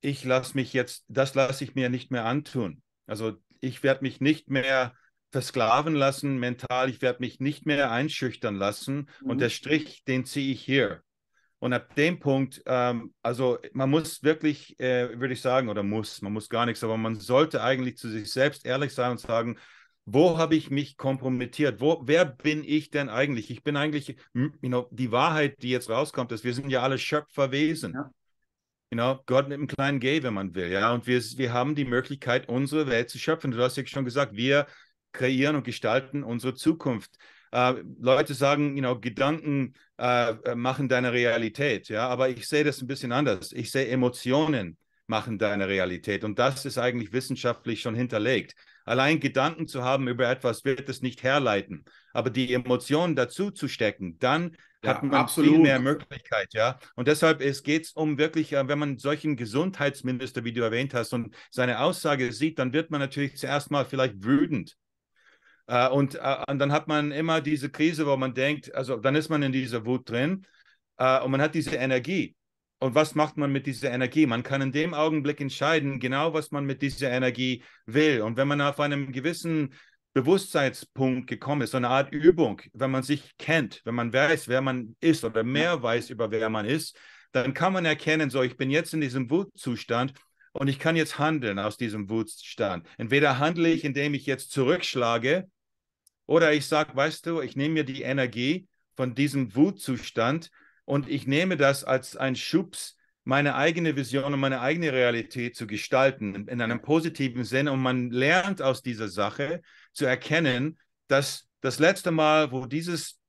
ich lasse mich jetzt, das lasse ich mir nicht mehr antun. Also ich werde mich nicht mehr versklaven lassen mental, ich werde mich nicht mehr einschüchtern lassen mhm. und der Strich, den ziehe ich hier. Und ab dem Punkt, ähm, also man muss wirklich, äh, würde ich sagen, oder muss, man muss gar nichts, aber man sollte eigentlich zu sich selbst ehrlich sein und sagen, wo habe ich mich kompromittiert? Wo, wer bin ich denn eigentlich? Ich bin eigentlich, hm, you know, die Wahrheit, die jetzt rauskommt, ist, wir sind ja alle Schöpferwesen. Ja. You know, Gott mit einem kleinen G, wenn man will, ja. Und wir, wir haben die Möglichkeit, unsere Welt zu schöpfen. Du hast ja schon gesagt, wir kreieren und gestalten unsere Zukunft äh, Leute sagen, you know, Gedanken äh, machen deine Realität, ja, aber ich sehe das ein bisschen anders. Ich sehe Emotionen machen deine Realität und das ist eigentlich wissenschaftlich schon hinterlegt. Allein Gedanken zu haben über etwas wird es nicht herleiten, aber die Emotionen dazu zu stecken, dann ja, hat man absolut. viel mehr Möglichkeit, ja. Und deshalb geht es um wirklich, äh, wenn man solchen Gesundheitsminister, wie du erwähnt hast, und seine Aussage sieht, dann wird man natürlich zuerst mal vielleicht wütend, äh, und, äh, und, dann hat man immer diese Krise, wo man denkt, also dann ist man in dieser Wut drin äh, und man hat diese Energie. Und was macht man mit dieser Energie? Man kann in dem Augenblick entscheiden, genau was man mit dieser Energie will. Und wenn man auf einem gewissen Bewusstseinspunkt gekommen ist, so eine Art Übung, wenn man sich kennt, wenn man weiß, wer man ist oder mehr weiß über wer man ist, dann kann man erkennen, so ich bin jetzt in diesem Wutzustand und ich kann jetzt handeln aus diesem Wutzustand. Entweder handle ich, indem ich jetzt zurückschlage oder ich sage, weißt du, ich nehme mir die Energie von diesem Wutzustand und ich nehme das als einen Schubs, meine eigene Vision und meine eigene Realität zu gestalten, in einem positiven Sinn. Und man lernt aus dieser Sache zu erkennen, dass das letzte Mal, wo dieses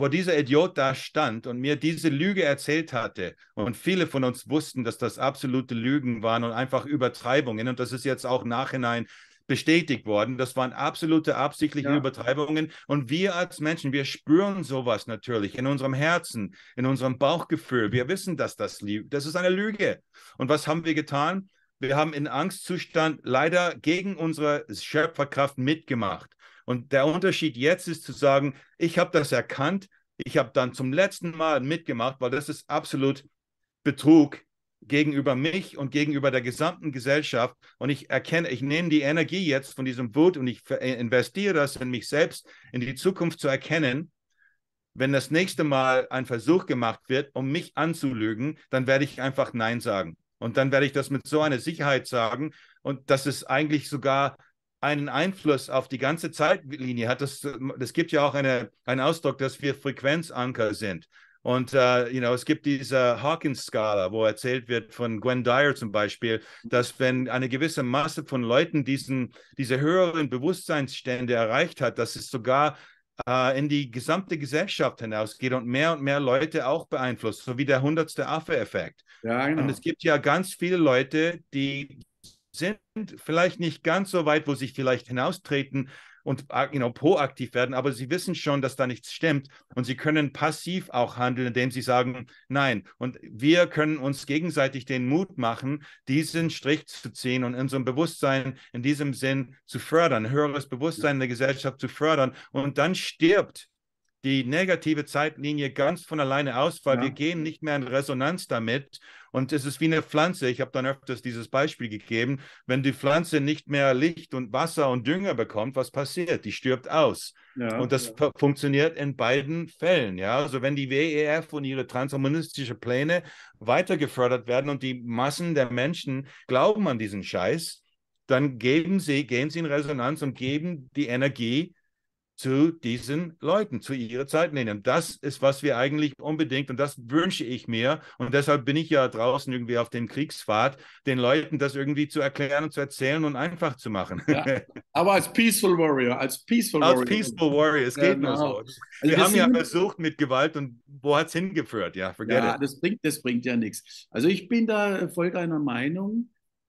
wo dieser Idiot da stand und mir diese Lüge erzählt hatte. Und viele von uns wussten, dass das absolute Lügen waren und einfach Übertreibungen. Und das ist jetzt auch nachhinein bestätigt worden. Das waren absolute absichtliche ja. Übertreibungen. Und wir als Menschen, wir spüren sowas natürlich in unserem Herzen, in unserem Bauchgefühl. Wir wissen, dass das, das ist eine Lüge. Und was haben wir getan? Wir haben in Angstzustand leider gegen unsere Schöpferkraft mitgemacht. Und der Unterschied jetzt ist zu sagen, ich habe das erkannt, ich habe dann zum letzten Mal mitgemacht, weil das ist absolut Betrug gegenüber mich und gegenüber der gesamten Gesellschaft. Und ich erkenne, ich nehme die Energie jetzt von diesem Wut und ich äh, investiere das in mich selbst, in die Zukunft zu erkennen. Wenn das nächste Mal ein Versuch gemacht wird, um mich anzulügen, dann werde ich einfach Nein sagen. Und dann werde ich das mit so einer Sicherheit sagen. Und dass es eigentlich sogar einen Einfluss auf die ganze Zeitlinie hat. Das, äh, das gibt ja auch eine, einen Ausdruck, dass wir Frequenzanker sind. Und äh, you know, es gibt diese Hawkins-Skala, wo erzählt wird von Gwen Dyer zum Beispiel, dass wenn eine gewisse Masse von Leuten diesen, diese höheren Bewusstseinsstände erreicht hat, dass es sogar äh, in die gesamte Gesellschaft hinausgeht und mehr und mehr Leute auch beeinflusst, so wie der hundertste Affe-Effekt. Ja, genau. Und es gibt ja ganz viele Leute, die sind vielleicht nicht ganz so weit, wo sie vielleicht hinaustreten, und you know, proaktiv werden, aber sie wissen schon, dass da nichts stimmt und sie können passiv auch handeln, indem sie sagen, nein. Und wir können uns gegenseitig den Mut machen, diesen Strich zu ziehen und unserem Bewusstsein in diesem Sinn zu fördern, höheres Bewusstsein in der Gesellschaft zu fördern. Und dann stirbt die negative Zeitlinie ganz von alleine aus, weil ja. wir gehen nicht mehr in Resonanz damit. Und es ist wie eine Pflanze. Ich habe dann öfters dieses Beispiel gegeben. Wenn die Pflanze nicht mehr Licht und Wasser und Dünger bekommt, was passiert? Die stirbt aus. Ja, und das ja. funktioniert in beiden Fällen. Ja, also wenn die WEF und ihre transhumanistischen Pläne weiter gefördert werden und die Massen der Menschen glauben an diesen Scheiß, dann geben sie, gehen sie in Resonanz und geben die Energie zu diesen Leuten, zu ihrer Zeit nehmen. Das ist, was wir eigentlich unbedingt, und das wünsche ich mir, und deshalb bin ich ja draußen irgendwie auf dem Kriegsfahrt, den Leuten das irgendwie zu erklären und zu erzählen und einfach zu machen. Ja, aber als Peaceful Warrior, als Peaceful Warrior. Als Peaceful Warrior, es geht genau. nur so. Also wir also haben ja versucht mit Gewalt und wo hat es hingeführt? Ja, ja das, bringt, das bringt ja nichts. Also ich bin da voll deiner Meinung.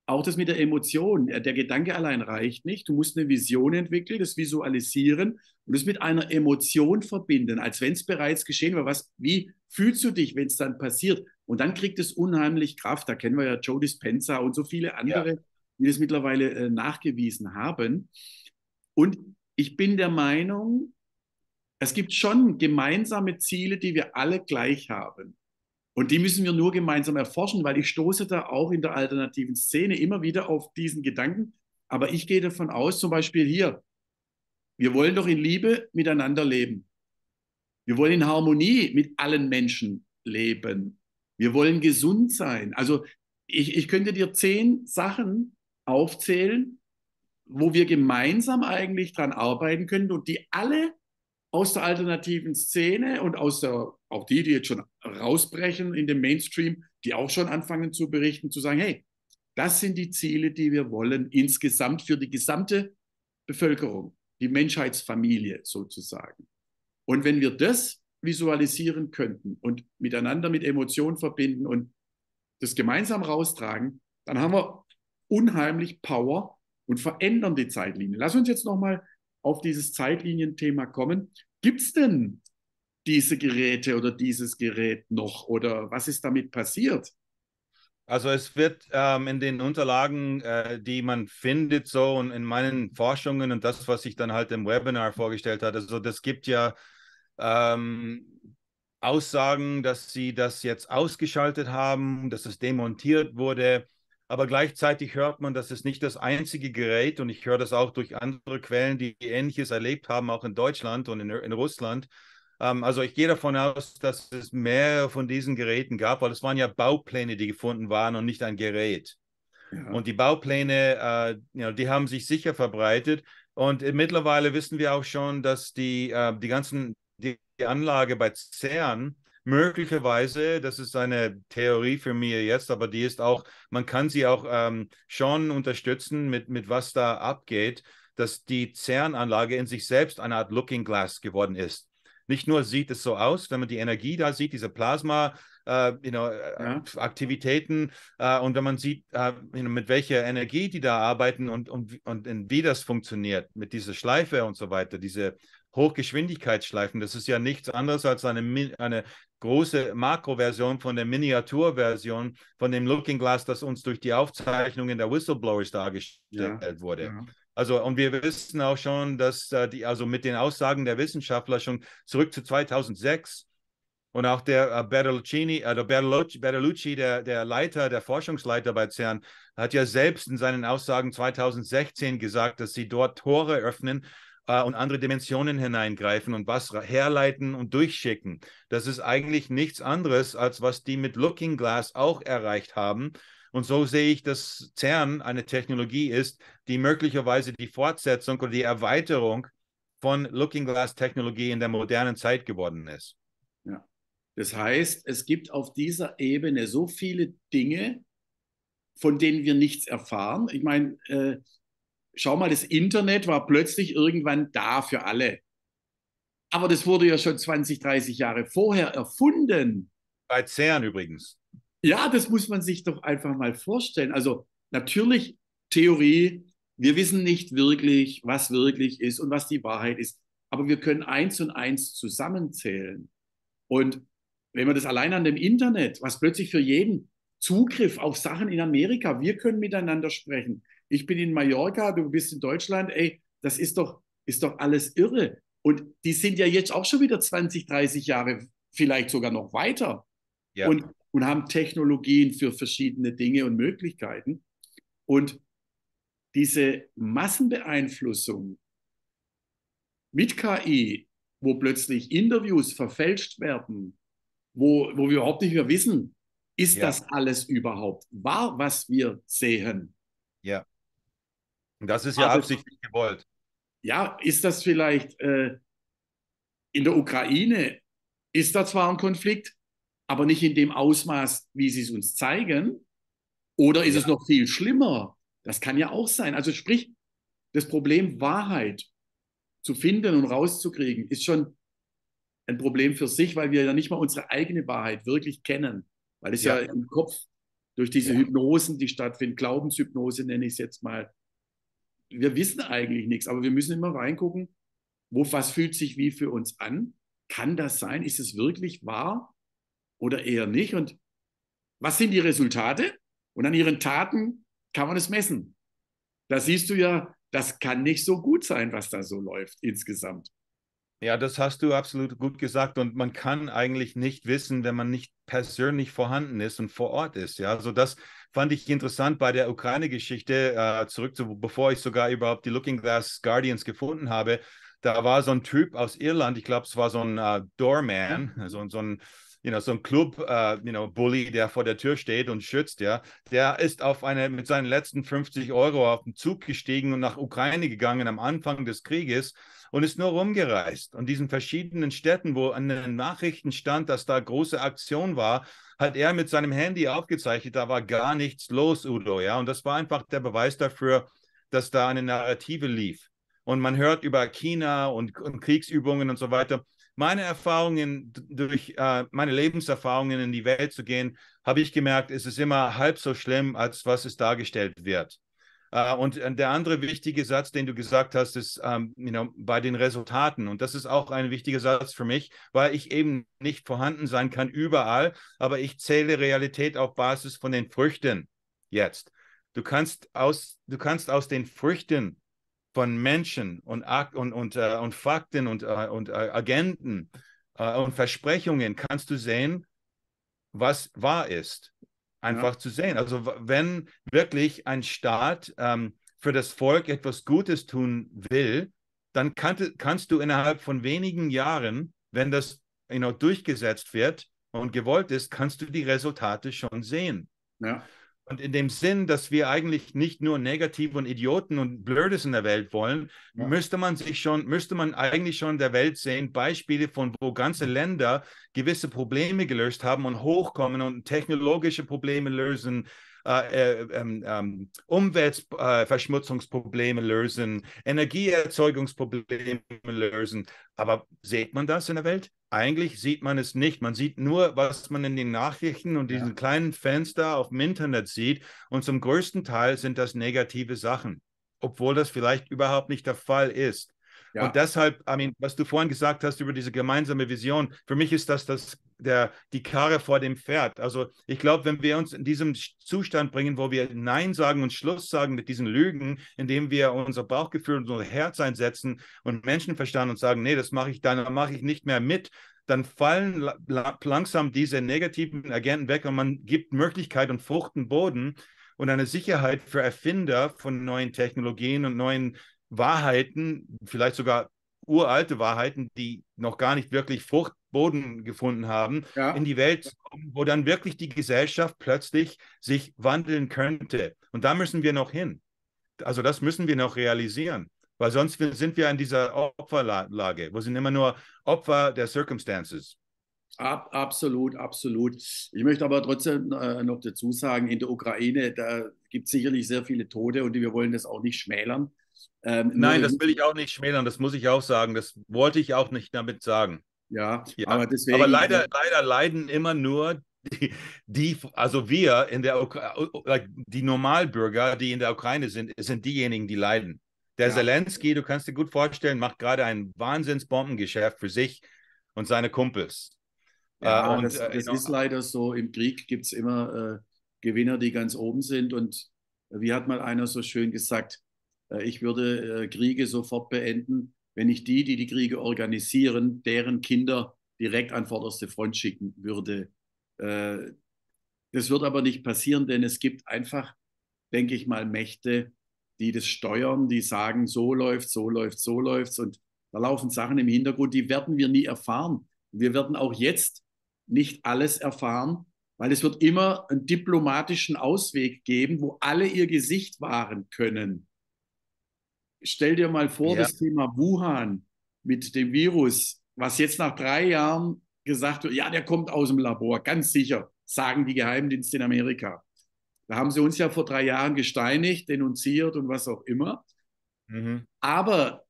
Auch das mit der Emotion. Der Gedanke allein reicht nicht. Du musst eine Vision entwickeln, das visualisieren und es mit einer Emotion verbinden, als wenn es bereits geschehen war. Was, wie fühlst du dich, wenn es dann passiert? Und dann kriegt es unheimlich Kraft. Da kennen wir ja Joe Dispenza und so viele andere, ja. die das mittlerweile äh, nachgewiesen haben. Und ich bin der Meinung, es gibt schon gemeinsame Ziele, die wir alle gleich haben. Und die müssen wir nur gemeinsam erforschen, weil ich stoße da auch in der alternativen Szene immer wieder auf diesen Gedanken. Aber ich gehe davon aus, zum Beispiel hier, wir wollen doch in Liebe miteinander leben. Wir wollen in Harmonie mit allen Menschen leben. Wir wollen gesund sein. Also ich, ich könnte dir zehn Sachen aufzählen, wo wir gemeinsam eigentlich dran arbeiten können und die alle aus der alternativen Szene und aus der auch die, die jetzt schon rausbrechen in dem Mainstream, die auch schon anfangen zu berichten, zu sagen, hey, das sind die Ziele, die wir wollen insgesamt für die gesamte Bevölkerung, die Menschheitsfamilie sozusagen. Und wenn wir das visualisieren könnten und miteinander mit Emotionen verbinden und das gemeinsam raustragen, dann haben wir unheimlich Power und verändern die Zeitlinien. Lass uns jetzt nochmal auf dieses Zeitlinienthema kommen. Gibt es denn diese Geräte oder dieses Gerät noch oder was ist damit passiert? Also es wird ähm, in den Unterlagen, äh, die man findet, so und in meinen Forschungen und das, was ich dann halt im Webinar vorgestellt hatte, so das gibt ja ähm, Aussagen, dass sie das jetzt ausgeschaltet haben, dass es demontiert wurde. Aber gleichzeitig hört man, dass es nicht das einzige Gerät und ich höre das auch durch andere Quellen, die Ähnliches erlebt haben, auch in Deutschland und in, in Russland, ähm, also ich gehe davon aus, dass es mehrere von diesen Geräten gab, weil es waren ja Baupläne, die gefunden waren und nicht ein Gerät. Ja. Und die Baupläne, äh, ja, die haben sich sicher verbreitet. Und äh, mittlerweile wissen wir auch schon, dass die, äh, die ganzen, die, die Anlage bei CERN möglicherweise, das ist eine Theorie für mir jetzt, aber die ist auch, man kann sie auch ähm, schon unterstützen mit, mit was da abgeht, dass die CERN-Anlage in sich selbst eine Art Looking Glass geworden ist. Nicht nur sieht es so aus, wenn man die Energie da sieht, diese Plasma, Uh, you know, äh, ja. Aktivitäten äh, und wenn man sieht, uh, you know, mit welcher Energie die da arbeiten und, und, und wie das funktioniert, mit dieser Schleife und so weiter, diese Hochgeschwindigkeitsschleifen, das ist ja nichts anderes als eine, eine große Makroversion von der Miniaturversion von dem Looking Glass, das uns durch die Aufzeichnungen der Whistleblowers dargestellt ja. wurde. Ja. Also, und wir wissen auch schon, dass äh, die, also mit den Aussagen der Wissenschaftler schon zurück zu 2006 und auch der äh, Bertolucci, also äh, Bertolucci, Bertolucci der, der Leiter, der Forschungsleiter bei CERN, hat ja selbst in seinen Aussagen 2016 gesagt, dass sie dort Tore öffnen äh, und andere Dimensionen hineingreifen und was herleiten und durchschicken. Das ist eigentlich nichts anderes, als was die mit Looking Glass auch erreicht haben. Und so sehe ich, dass CERN eine Technologie ist, die möglicherweise die Fortsetzung oder die Erweiterung von Looking Glass Technologie in der modernen Zeit geworden ist. Ja. Das heißt, es gibt auf dieser Ebene so viele Dinge, von denen wir nichts erfahren. Ich meine, äh, schau mal, das Internet war plötzlich irgendwann da für alle. Aber das wurde ja schon 20, 30 Jahre vorher erfunden. Bei CERN übrigens. Ja, das muss man sich doch einfach mal vorstellen. Also natürlich Theorie, wir wissen nicht wirklich, was wirklich ist und was die Wahrheit ist, aber wir können eins und eins zusammenzählen. Und wenn man das allein an dem Internet, was plötzlich für jeden Zugriff auf Sachen in Amerika, wir können miteinander sprechen. Ich bin in Mallorca, du bist in Deutschland, ey, das ist doch, ist doch alles irre. Und die sind ja jetzt auch schon wieder 20, 30 Jahre vielleicht sogar noch weiter. Ja. Und und haben Technologien für verschiedene Dinge und Möglichkeiten. Und diese Massenbeeinflussung mit KI, wo plötzlich Interviews verfälscht werden, wo, wo wir überhaupt nicht mehr wissen, ist ja. das alles überhaupt wahr, was wir sehen? Ja. Und das ist ja Aber, absichtlich gewollt. Ja, ist das vielleicht äh, in der Ukraine, ist da zwar ein Konflikt, aber nicht in dem Ausmaß, wie sie es uns zeigen. Oder ist ja. es noch viel schlimmer? Das kann ja auch sein. Also sprich, das Problem Wahrheit zu finden und rauszukriegen, ist schon ein Problem für sich, weil wir ja nicht mal unsere eigene Wahrheit wirklich kennen, weil es ja, ja im Kopf durch diese ja. Hypnosen, die stattfinden, Glaubenshypnose nenne ich es jetzt mal, wir wissen eigentlich nichts, aber wir müssen immer reingucken, wo was fühlt sich wie für uns an? Kann das sein? Ist es wirklich wahr? oder eher nicht? Und was sind die Resultate? Und an ihren Taten kann man es messen. Da siehst du ja, das kann nicht so gut sein, was da so läuft insgesamt. Ja, das hast du absolut gut gesagt. Und man kann eigentlich nicht wissen, wenn man nicht persönlich vorhanden ist und vor Ort ist. Ja, also das fand ich interessant bei der Ukraine-Geschichte, äh, zurück zu, bevor ich sogar überhaupt die Looking Glass Guardians gefunden habe. Da war so ein Typ aus Irland, ich glaube, es war so ein äh, Doorman, so, so ein you know, so ein Club, äh, you know, Bully, der vor der Tür steht und schützt, ja, der ist auf eine, mit seinen letzten 50 Euro auf den Zug gestiegen und nach Ukraine gegangen am Anfang des Krieges und ist nur rumgereist. Und diesen verschiedenen Städten, wo an den Nachrichten stand, dass da große Aktion war, hat er mit seinem Handy aufgezeichnet, da war gar nichts los, Udo, ja. Und das war einfach der Beweis dafür, dass da eine Narrative lief. Und man hört über China und, und Kriegsübungen und so weiter meine Erfahrungen durch äh, meine Lebenserfahrungen in die Welt zu gehen, habe ich gemerkt, es ist immer halb so schlimm, als was es dargestellt wird. Äh, und äh, der andere wichtige Satz, den du gesagt hast, ist ähm, you know, bei den Resultaten. Und das ist auch ein wichtiger Satz für mich, weil ich eben nicht vorhanden sein kann überall, aber ich zähle Realität auf Basis von den Früchten jetzt. Du kannst aus, du kannst aus den Früchten von Menschen und, und, und, äh, und Fakten und, äh, und äh, Agenten und Versprechungen kannst du sehen, was wahr ist. Einfach ja. zu sehen. Also wenn wirklich ein Staat ähm, für das Volk etwas Gutes tun will, dann kann, kannst du innerhalb von wenigen Jahren, wenn das you know, durchgesetzt wird und gewollt ist, kannst du die Resultate schon sehen. Ja. Und in dem Sinn, dass wir eigentlich nicht nur Negative und Idioten und Blödes in der Welt wollen, ja. müsste man sich schon, müsste man eigentlich schon der Welt sehen, Beispiele von wo ganze Länder gewisse Probleme gelöst haben und hochkommen und technologische Probleme lösen, äh, äh, ähm, ähm, Umweltverschmutzungsprobleme äh, lösen, Energieerzeugungsprobleme lösen. Aber sieht man das in der Welt? Eigentlich sieht man es nicht. Man sieht nur, was man in den Nachrichten und diesen ja. kleinen Fenster auf dem Internet sieht. Und zum größten Teil sind das negative Sachen, obwohl das vielleicht überhaupt nicht der Fall ist. Ja. Und deshalb, I mean, was du vorhin gesagt hast über diese gemeinsame Vision, für mich ist das das der, die Karre vor dem Pferd. Also ich glaube, wenn wir uns in diesem Zustand bringen, wo wir Nein sagen und Schluss sagen mit diesen Lügen, indem wir unser Bauchgefühl und unser Herz einsetzen und Menschenverstand und sagen, nee, das mache ich, dann mache ich nicht mehr mit, dann fallen langsam diese negativen Agenten weg und man gibt Möglichkeit und fruchten Boden und eine Sicherheit für Erfinder von neuen Technologien und neuen Wahrheiten, vielleicht sogar uralte Wahrheiten, die noch gar nicht wirklich Fruchtboden gefunden haben, ja. in die Welt zu kommen, wo dann wirklich die Gesellschaft plötzlich sich wandeln könnte. Und da müssen wir noch hin. Also das müssen wir noch realisieren, weil sonst sind wir in dieser Opferlage. Wir sind immer nur Opfer der Circumstances. Ab, absolut, absolut. Ich möchte aber trotzdem äh, noch dazu sagen, in der Ukraine, da gibt es sicherlich sehr viele Tote und wir wollen das auch nicht schmälern. Ähm, Nein, das will ich auch nicht schmälern, das muss ich auch sagen. Das wollte ich auch nicht damit sagen. Ja, ja. aber deswegen. Aber leider, äh, leider leiden immer nur die, die, also wir in der Ukraine, die Normalbürger, die in der Ukraine sind, sind diejenigen, die leiden. Der ja. Zelensky, du kannst dir gut vorstellen, macht gerade ein Wahnsinnsbombengeschäft für sich und seine Kumpels. Ja, äh, und, das, äh, das äh, ist leider so. Im Krieg gibt es immer äh, Gewinner, die ganz oben sind. Und wie hat mal einer so schön gesagt, äh, ich würde äh, Kriege sofort beenden, wenn ich die, die die Kriege organisieren, deren Kinder direkt an vorderste Front schicken würde. Äh, das wird aber nicht passieren, denn es gibt einfach, denke ich mal, Mächte, die das steuern, die sagen, so läuft, so läuft, so läuft's und da laufen Sachen im Hintergrund, die werden wir nie erfahren. Wir werden auch jetzt nicht alles erfahren, weil es wird immer einen diplomatischen Ausweg geben, wo alle ihr Gesicht wahren können stell dir mal vor, ja. das Thema Wuhan mit dem Virus, was jetzt nach drei Jahren gesagt wird, ja, der kommt aus dem Labor, ganz sicher, sagen die Geheimdienste in Amerika. Da haben sie uns ja vor drei Jahren gesteinigt, denunziert und was auch immer. Mhm. Aber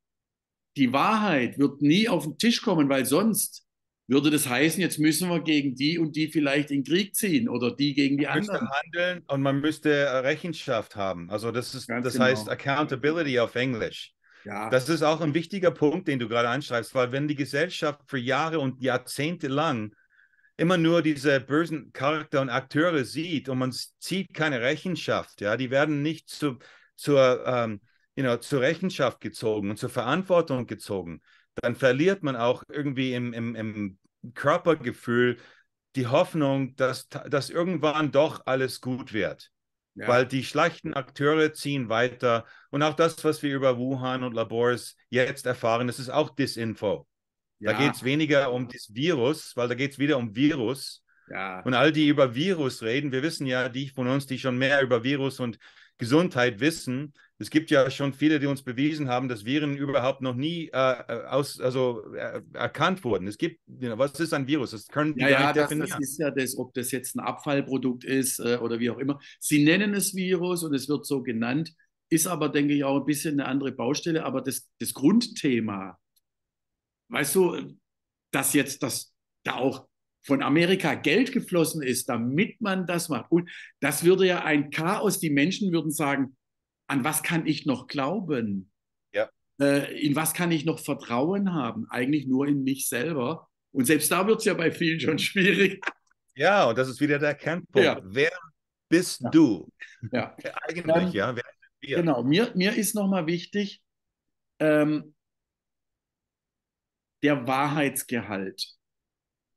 die Wahrheit wird nie auf den Tisch kommen, weil sonst würde das heißen, jetzt müssen wir gegen die und die vielleicht in Krieg ziehen oder die gegen die man anderen. handeln und man müsste äh, Rechenschaft haben. Also das ist, Ganz das genau. heißt Accountability auf Englisch. Ja. Das ist auch ein wichtiger Punkt, den du gerade anschreibst, weil wenn die Gesellschaft für Jahre und Jahrzehnte lang immer nur diese bösen Charakter und Akteure sieht und man zieht keine Rechenschaft, ja, die werden nicht zu, zur, ähm, you know, zur Rechenschaft gezogen und zur Verantwortung gezogen dann verliert man auch irgendwie im, im, im Körpergefühl die Hoffnung, dass, dass irgendwann doch alles gut wird. Ja. Weil die schlechten Akteure ziehen weiter. Und auch das, was wir über Wuhan und Labors jetzt erfahren, das ist auch Disinfo. Ja. Da geht es weniger um das Virus, weil da geht es wieder um Virus. Ja. Und all die über Virus reden, wir wissen ja, die von uns, die schon mehr über Virus und Gesundheit wissen, es gibt ja schon viele, die uns bewiesen haben, dass Viren überhaupt noch nie äh, äh aus, also, äh, erkannt wurden. Es gibt, was ist ein Virus? Das können die ja, ja, das, definieren. das ist ja das, ob das jetzt ein Abfallprodukt ist äh, oder wie auch immer. Sie nennen es Virus und es wird so genannt, ist aber, denke ich, auch ein bisschen eine andere Baustelle. Aber das, das Grundthema, weißt du, dass jetzt das da auch von Amerika Geld geflossen ist, damit man das macht. Und das würde ja ein Chaos, die Menschen würden sagen, an was kann ich noch glauben? Ja. Äh, in was kann ich noch Vertrauen haben? Eigentlich nur in mich selber. Und selbst da wird es ja bei vielen schon schwierig. Ja, und das ist wieder der Kernpunkt. Ja. Wer bist ja. du? Ja. Eigentlich, Dann, ja. Wer wir? Genau, mir, mir ist nochmal wichtig, ähm, der Wahrheitsgehalt.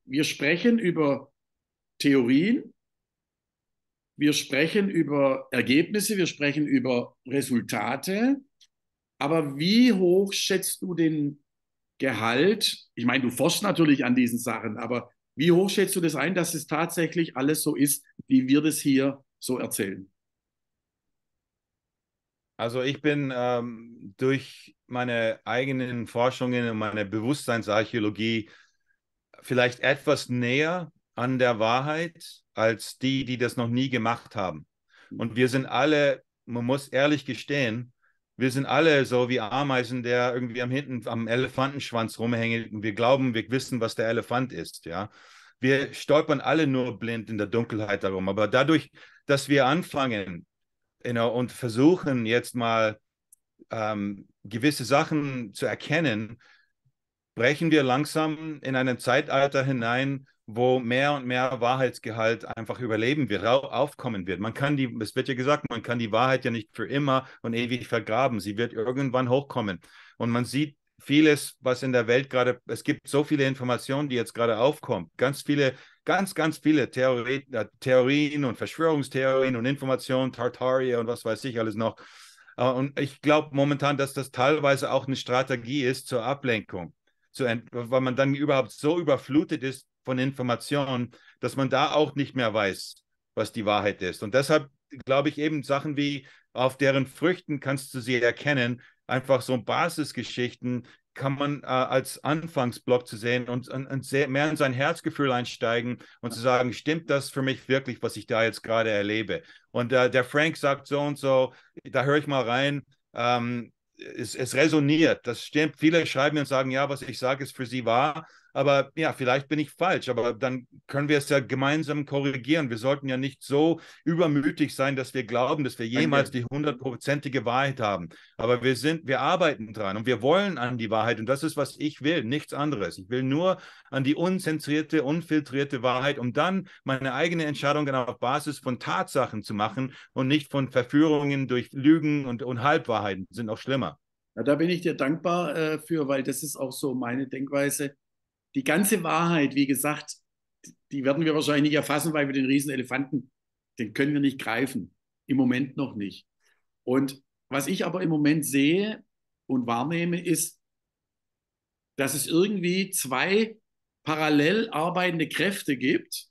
Wir sprechen über Theorien, wir sprechen über Ergebnisse, wir sprechen über Resultate. Aber wie hoch schätzt du den Gehalt? Ich meine, du forschst natürlich an diesen Sachen, aber wie hoch schätzt du das ein, dass es tatsächlich alles so ist, wie wir das hier so erzählen? Also ich bin ähm, durch meine eigenen Forschungen und meine Bewusstseinsarchäologie vielleicht etwas näher an der Wahrheit als die, die das noch nie gemacht haben. Und mhm. wir sind alle, man muss ehrlich gestehen, wir sind alle so wie Ameisen, der irgendwie am hinten am Elefantenschwanz rumhängt und wir glauben, wir wissen, was der Elefant ist, ja. Wir stolpern alle nur blind in der Dunkelheit darum, aber dadurch, dass wir anfangen you know, und versuchen jetzt mal ähm, gewisse Sachen zu erkennen, brechen wir langsam in ein Zeitalter hinein, wo mehr und mehr Wahrheitsgehalt einfach überleben wird, aufkommen wird. Man kann die, es wird ja gesagt, man kann die Wahrheit ja nicht für immer und ewig vergraben. Sie wird irgendwann hochkommen. Und man sieht vieles, was in der Welt gerade, es gibt so viele Informationen, die jetzt gerade aufkommen. Ganz viele, ganz, ganz viele Theorie, äh, Theorien und Verschwörungstheorien und Informationen, Tartaria und was weiß ich alles noch. Äh, und ich glaube momentan, dass das teilweise auch eine Strategie ist zur Ablenkung. Zu weil man dann überhaupt so überflutet ist von Informationen, dass man da auch nicht mehr weiß, was die Wahrheit ist. Und deshalb glaube ich eben Sachen wie, auf deren Früchten kannst du sie erkennen, einfach so Basisgeschichten kann man äh, als Anfangsblock zu sehen und, und, und sehr, mehr in sein Herzgefühl einsteigen und zu sagen, stimmt das für mich wirklich, was ich da jetzt gerade erlebe? Und äh, der Frank sagt so und so, da höre ich mal rein, ähm, es, es resoniert, das stimmt. Viele schreiben mir und sagen, ja, was ich sage, ist für sie wahr. Aber ja, vielleicht bin ich falsch, aber dann können wir es ja gemeinsam korrigieren. Wir sollten ja nicht so übermütig sein, dass wir glauben, dass wir jemals die hundertprozentige Wahrheit haben. Aber wir sind, wir arbeiten dran und wir wollen an die Wahrheit und das ist, was ich will, nichts anderes. Ich will nur an die unzensierte, unfiltrierte Wahrheit, um dann meine eigene Entscheidung auf Basis von Tatsachen zu machen und nicht von Verführungen durch Lügen und, und Halbwahrheiten, sind auch schlimmer. Ja, da bin ich dir dankbar äh, für, weil das ist auch so meine Denkweise die ganze Wahrheit, wie gesagt, die werden wir wahrscheinlich nicht erfassen, weil wir den riesen Elefanten, den können wir nicht greifen. Im Moment noch nicht. Und was ich aber im Moment sehe und wahrnehme, ist, dass es irgendwie zwei parallel arbeitende Kräfte gibt.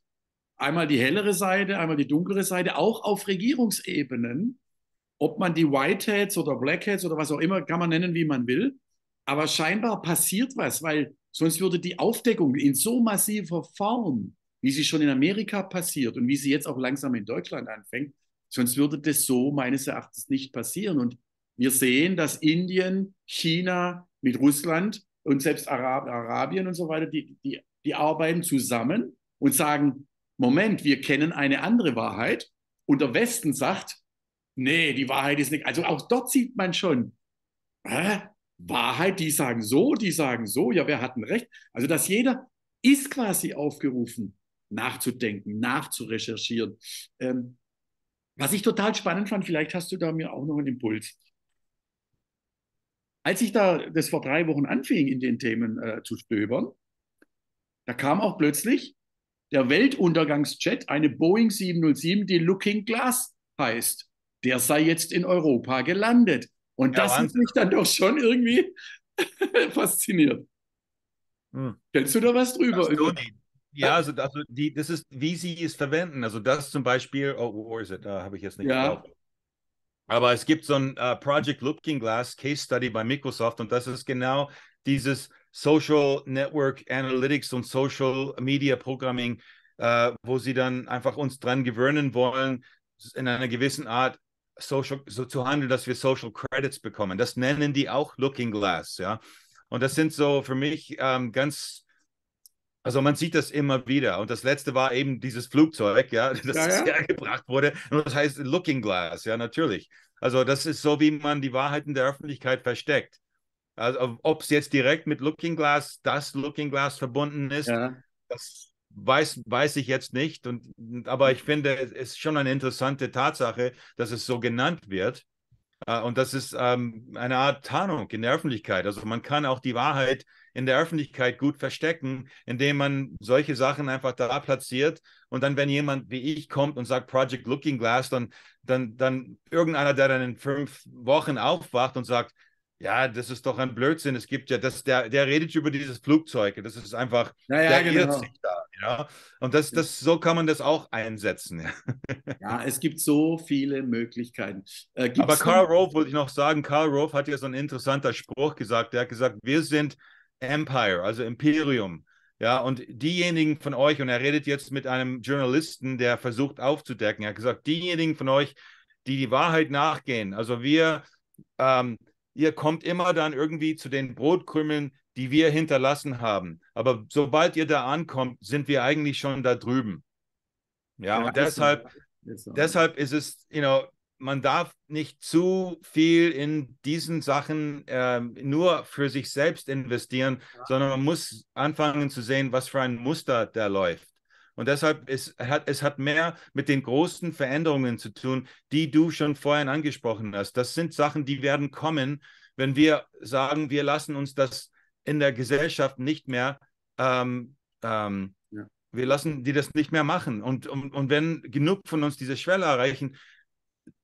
Einmal die hellere Seite, einmal die dunklere Seite, auch auf Regierungsebenen. Ob man die Whiteheads oder Blackheads oder was auch immer, kann man nennen, wie man will. Aber scheinbar passiert was, weil Sonst würde die Aufdeckung in so massiver Form, wie sie schon in Amerika passiert und wie sie jetzt auch langsam in Deutschland anfängt, sonst würde das so meines Erachtens nicht passieren. Und wir sehen, dass Indien, China mit Russland und selbst Arab Arabien und so weiter, die, die, die arbeiten zusammen und sagen, Moment, wir kennen eine andere Wahrheit. Und der Westen sagt, nee, die Wahrheit ist nicht. Also auch dort sieht man schon, hä? Wahrheit, die sagen so, die sagen so, ja, wer hat hatten recht. Also, dass jeder ist quasi aufgerufen, nachzudenken, nachzurecherchieren. Ähm, was ich total spannend fand, vielleicht hast du da mir auch noch einen Impuls. Als ich da das vor drei Wochen anfing, in den Themen äh, zu stöbern, da kam auch plötzlich der Weltuntergangschat, eine Boeing 707, die Looking Glass heißt. Der sei jetzt in Europa gelandet. Und ja, das Wahnsinn. hat mich dann doch schon irgendwie fasziniert. Hm. Stellst du da was drüber? Also ja, also, also die, das ist, wie sie es verwenden. Also das zum Beispiel, oh, wo ist es? Da habe ich jetzt nicht ja. Drauf. Aber es gibt so ein uh, Project Looking Glass Case Study bei Microsoft und das ist genau dieses Social Network Analytics und Social Media Programming, uh, wo sie dann einfach uns dran gewöhnen wollen, in einer gewissen Art Social, so zu handeln, dass wir Social Credits bekommen. Das nennen die auch Looking Glass, ja. Und das sind so für mich ähm, ganz, also man sieht das immer wieder. Und das letzte war eben dieses Flugzeug, ja, das ja, ja. hergebracht wurde. Und das heißt Looking Glass, ja, natürlich. Also das ist so, wie man die Wahrheiten der Öffentlichkeit versteckt. Also ob es jetzt direkt mit Looking Glass, das Looking Glass verbunden ist, ja. das weiß, weiß ich jetzt nicht. Und, aber ich finde, es ist schon eine interessante Tatsache, dass es so genannt wird. Äh, und das ist ähm, eine Art Tarnung in der Öffentlichkeit. Also man kann auch die Wahrheit in der Öffentlichkeit gut verstecken, indem man solche Sachen einfach da platziert. Und dann, wenn jemand wie ich kommt und sagt Project Looking Glass, dann, dann, dann irgendeiner, der dann in fünf Wochen aufwacht und sagt, ja, das ist doch ein Blödsinn. Es gibt ja, das, der, der redet über dieses Flugzeug. Das ist einfach, naja, der genau. irrt sich da. Ja? Und das, das, so kann man das auch einsetzen. ja, es gibt so viele Möglichkeiten. Äh, Aber Karl Rove wollte ich noch sagen, Karl Rove hat ja so ein interessanter Spruch gesagt. Er hat gesagt, wir sind Empire, also Imperium. Ja, und diejenigen von euch, und er redet jetzt mit einem Journalisten, der versucht aufzudecken, er hat gesagt, diejenigen von euch, die die Wahrheit nachgehen, also wir, ähm, ihr kommt immer dann irgendwie zu den Brotkrümeln, die wir hinterlassen haben. Aber sobald ihr da ankommt, sind wir eigentlich schon da drüben. Ja, ja und deshalb, ist so. deshalb ist es, you know, man darf nicht zu viel in diesen Sachen äh, nur für sich selbst investieren, ja. sondern man muss anfangen zu sehen, was für ein Muster da läuft. Und deshalb ist, hat es hat mehr mit den großen Veränderungen zu tun, die du schon vorhin angesprochen hast. Das sind Sachen, die werden kommen, wenn wir sagen, wir lassen uns das in der Gesellschaft nicht mehr, ähm, ähm, ja. wir lassen die das nicht mehr machen. Und, und, und wenn genug von uns diese Schwelle erreichen,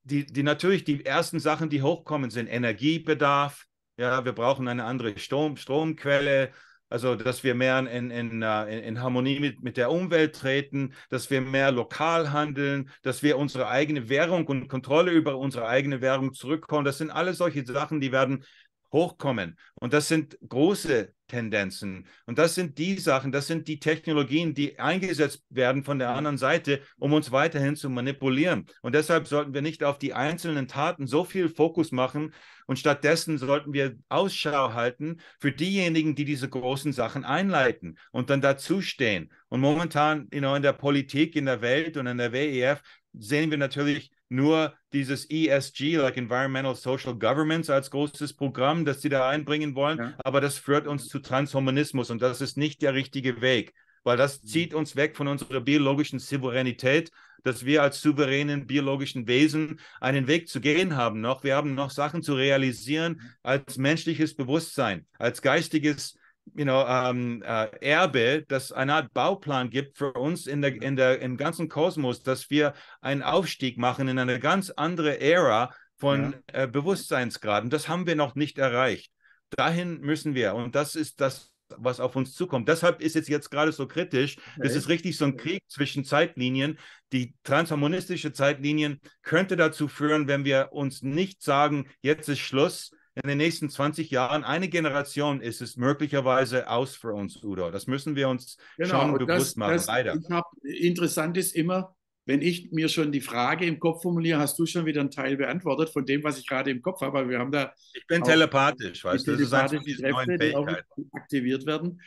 die, die natürlich die ersten Sachen, die hochkommen, sind Energiebedarf, ja, wir brauchen eine andere Strom, Stromquelle, also dass wir mehr in, in, äh, in Harmonie mit, mit der Umwelt treten, dass wir mehr lokal handeln, dass wir unsere eigene Währung und Kontrolle über unsere eigene Währung zurückkommen. Das sind alles solche Sachen, die werden hochkommen. Und das sind große Tendenzen. Und das sind die Sachen, das sind die Technologien, die eingesetzt werden von der anderen Seite, um uns weiterhin zu manipulieren. Und deshalb sollten wir nicht auf die einzelnen Taten so viel Fokus machen und stattdessen sollten wir Ausschau halten für diejenigen, die diese großen Sachen einleiten und dann dazustehen. Und momentan you know, in der Politik, in der Welt und in der WEF sehen wir natürlich nur dieses ESG, like Environmental Social Governments, als großes Programm, das sie da einbringen wollen. Ja. Aber das führt uns zu Transhumanismus und das ist nicht der richtige Weg, weil das mhm. zieht uns weg von unserer biologischen Souveränität, dass wir als souveränen biologischen Wesen einen Weg zu gehen haben noch. Wir haben noch Sachen zu realisieren mhm. als menschliches Bewusstsein, als geistiges Bewusstsein you know, ähm, äh, Erbe, das eine Art Bauplan gibt für uns in der, in der, im ganzen Kosmos, dass wir einen Aufstieg machen in eine ganz andere Ära von ja. äh, Bewusstseinsgraden. Das haben wir noch nicht erreicht. Dahin müssen wir. Und das ist das, was auf uns zukommt. Deshalb ist es jetzt gerade so kritisch. Es ist richtig so ein Krieg zwischen Zeitlinien. Die transhumanistische Zeitlinien könnte dazu führen, wenn wir uns nicht sagen, jetzt ist Schluss, in den nächsten 20 Jahren, eine Generation ist es möglicherweise aus für uns, Udo. Das müssen wir uns genau, schon bewusst das, machen, das, leider. Hab, interessant ist immer, wenn ich mir schon die Frage im Kopf formuliere, hast du schon wieder einen Teil beantwortet von dem, was ich gerade im Kopf habe. Aber wir haben da ich bin telepathisch, weißt du, das ist einfach diese Kräfte, die aktiviert werden.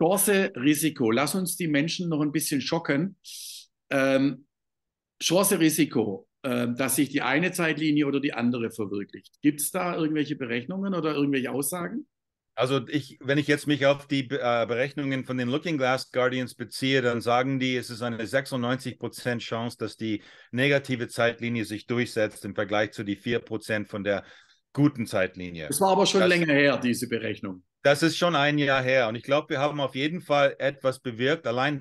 Chance, Risiko. Lass uns die Menschen noch ein bisschen schocken. Ähm, Chance, Risiko. Ähm, dass sich die eine Zeitlinie oder die andere verwirklicht. Gibt es da irgendwelche Berechnungen oder irgendwelche Aussagen? Also ich, wenn ich jetzt mich auf die äh, Berechnungen von den Looking Glass Guardians beziehe, dann sagen die, es ist eine 96% Chance, dass die negative Zeitlinie sich durchsetzt im Vergleich zu die 4% von der guten Zeitlinie. Das war aber schon das, länger her, diese Berechnung. Das ist schon ein Jahr her. Und ich glaube, wir haben auf jeden Fall etwas bewirkt. Allein,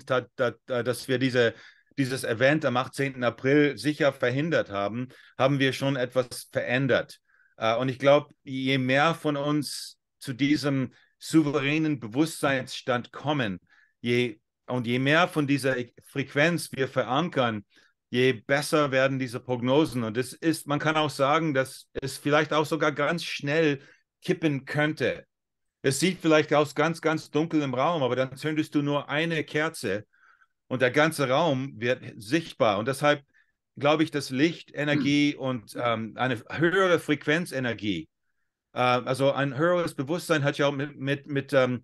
dass wir diese dieses Event am 18. April sicher verhindert haben, haben wir schon etwas verändert. Äh, und ich glaube, je mehr von uns zu diesem souveränen Bewusstseinsstand kommen, je, und je mehr von dieser Frequenz wir verankern, je besser werden diese Prognosen. Und es ist, man kann auch sagen, dass es vielleicht auch sogar ganz schnell kippen könnte. Es sieht vielleicht aus ganz, ganz dunkel im Raum, aber dann zündest du nur eine Kerze und der ganze Raum wird sichtbar. Und deshalb glaube ich, dass hm. Licht, Energie und ähm, eine höhere Frequenzenergie, äh, also ein höheres Bewusstsein hat ja auch mit, mit, mit, ähm,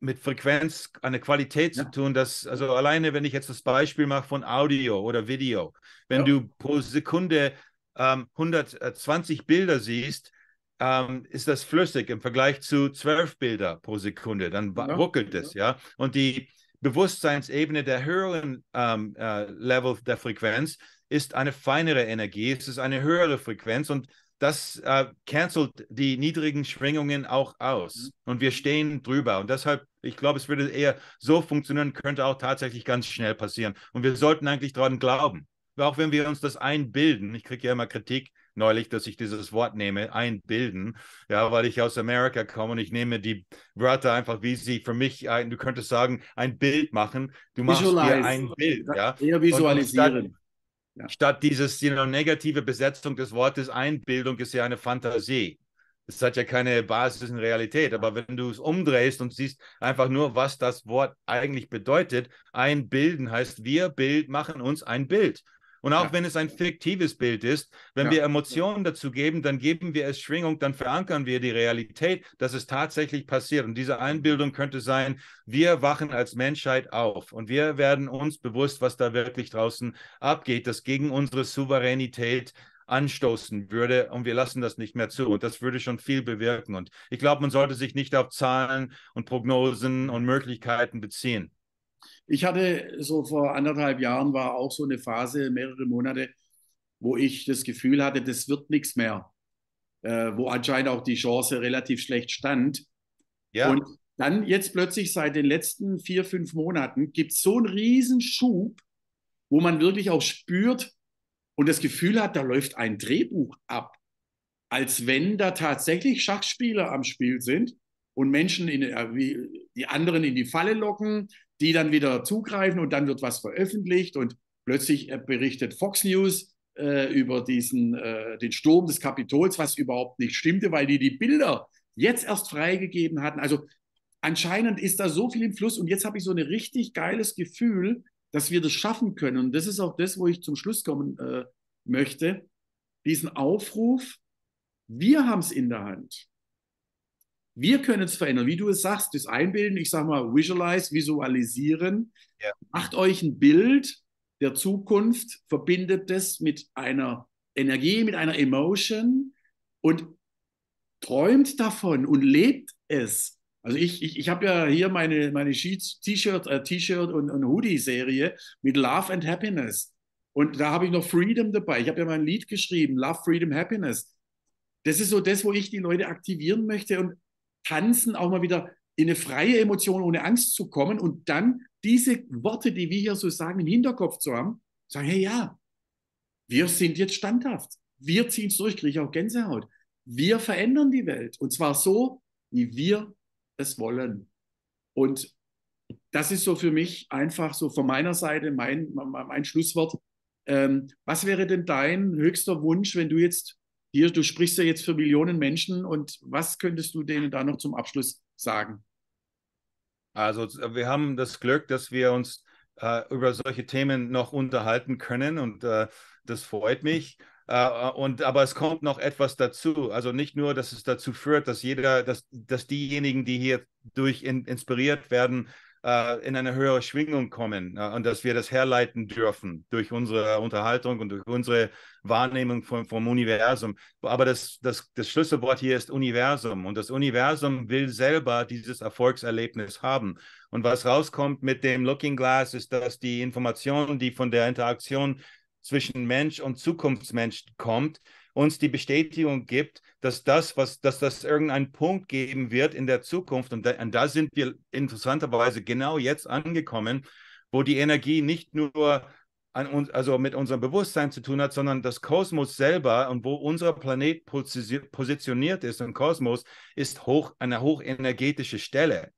mit Frequenz eine Qualität ja. zu tun, dass, also alleine, wenn ich jetzt das Beispiel mache von Audio oder Video, wenn ja. du pro Sekunde ähm, 120 Bilder siehst, ähm, ist das flüssig im Vergleich zu 12 Bilder pro Sekunde. Dann ja. ruckelt es, ja. Und die Bewusstseinsebene der höheren ähm, äh, Level der Frequenz ist eine feinere Energie, es ist eine höhere Frequenz und das äh, cancelt die niedrigen Schwingungen auch aus. Mhm. Und wir stehen drüber. Und deshalb, ich glaube, es würde eher so funktionieren, könnte auch tatsächlich ganz schnell passieren. Und wir sollten eigentlich daran glauben. Auch wenn wir uns das einbilden. Ich kriege ja immer Kritik neulich, dass ich dieses Wort nehme, einbilden, ja, weil ich aus Amerika komme und ich nehme die Wörter einfach, wie sie für mich, ein, du könntest sagen, ein Bild machen, du machst Visualize. dir ein Bild, ja. Eher visualisieren. Ja. Statt dieses you know, negative Besetzung des Wortes Einbildung ist ja eine Fantasie. Es hat ja keine Basis in Realität. Aber wenn du es umdrehst und siehst einfach nur, was das Wort eigentlich bedeutet, einbilden heißt, wir Bild machen uns ein Bild. Und auch ja. wenn es ein fiktives Bild ist, wenn ja. wir Emotionen dazu geben, dann geben wir es Schwingung, dann verankern wir die Realität, dass es tatsächlich passiert. Und diese Einbildung könnte sein, wir wachen als Menschheit auf und wir werden uns bewusst, was da wirklich draußen abgeht, das gegen unsere Souveränität anstoßen würde und wir lassen das nicht mehr zu. Und das würde schon viel bewirken. Und ich glaube, man sollte sich nicht auf Zahlen und Prognosen und Möglichkeiten beziehen. Ich hatte so vor anderthalb Jahren war auch so eine Phase, mehrere Monate, wo ich das Gefühl hatte, das wird nichts mehr, äh, wo anscheinend auch die Chance relativ schlecht stand. Ja. Und dann jetzt plötzlich seit den letzten vier, fünf Monaten gibt es so einen riesen Schub, wo man wirklich auch spürt und das Gefühl hat, da läuft ein Drehbuch ab. Als wenn da tatsächlich Schachspieler am Spiel sind und Menschen in, äh, wie die anderen in die Falle locken, die dann wieder zugreifen und dann wird was veröffentlicht und plötzlich äh, berichtet Fox News äh, über diesen, äh, den Sturm des Kapitols, was überhaupt nicht stimmte, weil die die Bilder jetzt erst freigegeben hatten. Also anscheinend ist da so viel im Fluss und jetzt habe ich so ein richtig geiles Gefühl, dass wir das schaffen können. Und das ist auch das, wo ich zum Schluss kommen äh, möchte. Diesen Aufruf, wir haben es in der Hand. Wir können es verändern, wie du es sagst, das Einbilden, ich sage mal, visualize, visualisieren. Ja. Macht euch ein Bild der Zukunft, verbindet das mit einer Energie, mit einer Emotion und träumt davon und lebt es. Also ich, ich, ich habe ja hier meine, meine T-Shirt äh, und, und Hoodie-Serie mit Love and Happiness. Und da habe ich noch Freedom dabei. Ich habe ja mein Lied geschrieben, Love, Freedom, Happiness. Das ist so das, wo ich die Leute aktivieren möchte. Und Tanzen auch mal wieder in eine freie Emotion ohne Angst zu kommen und dann diese Worte, die wir hier so sagen, im Hinterkopf zu haben, sagen, hey ja, wir sind jetzt standhaft. Wir ziehen es durch, kriege ich auch Gänsehaut. Wir verändern die Welt und zwar so, wie wir es wollen. Und das ist so für mich einfach so von meiner Seite mein, mein Schlusswort. Ähm, was wäre denn dein höchster Wunsch, wenn du jetzt hier, du sprichst ja jetzt für Millionen Menschen und was könntest du denen da noch zum Abschluss sagen? Also äh, wir haben das Glück, dass wir uns äh, über solche Themen noch unterhalten können und äh, das freut mich. Uh, und, aber es kommt noch etwas dazu. Also nicht nur, dass es dazu führt, dass jeder, dass, dass diejenigen, die hier durch in, inspiriert werden, äh, in eine höhere Schwingung kommen äh, und dass wir das herleiten dürfen durch unsere Unterhaltung und durch unsere Wahrnehmung vom, vom Universum. Aber das, das, das Schlüsselwort hier ist Universum und das Universum will selber dieses Erfolgserlebnis haben. Und was rauskommt mit dem Looking Glass ist, dass die Information, die von der Interaktion zwischen Mensch und Zukunftsmensch kommt, uns die Bestätigung gibt, dass das, was, dass das irgendeinen Punkt geben wird in der Zukunft. Und da, und da sind wir interessanterweise genau jetzt angekommen, wo die Energie nicht nur an uns, also mit unserem Bewusstsein zu tun hat, sondern das Kosmos selber und wo unser Planet positioniert ist im Kosmos, ist hoch, eine hochenergetische Stelle.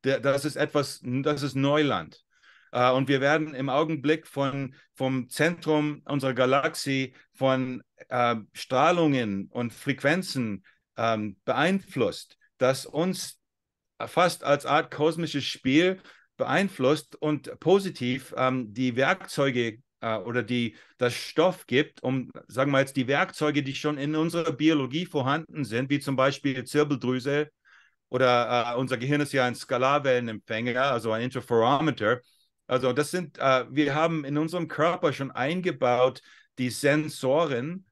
Das ist etwas, das ist Neuland. Äh, und wir werden im Augenblick von, vom Zentrum unserer Galaxie von äh, Strahlungen und Frequenzen ähm, beeinflusst, das uns fast als Art kosmisches Spiel beeinflusst und positiv ähm, die Werkzeuge äh, oder die das Stoff gibt, um, sagen wir jetzt, die Werkzeuge, die schon in unserer Biologie vorhanden sind, wie zum Beispiel Zirbeldrüse oder äh, unser Gehirn ist ja ein Skalarwellenempfänger, also ein Interferometer, also das sind, äh, wir haben in unserem Körper schon eingebaut die Sensoren,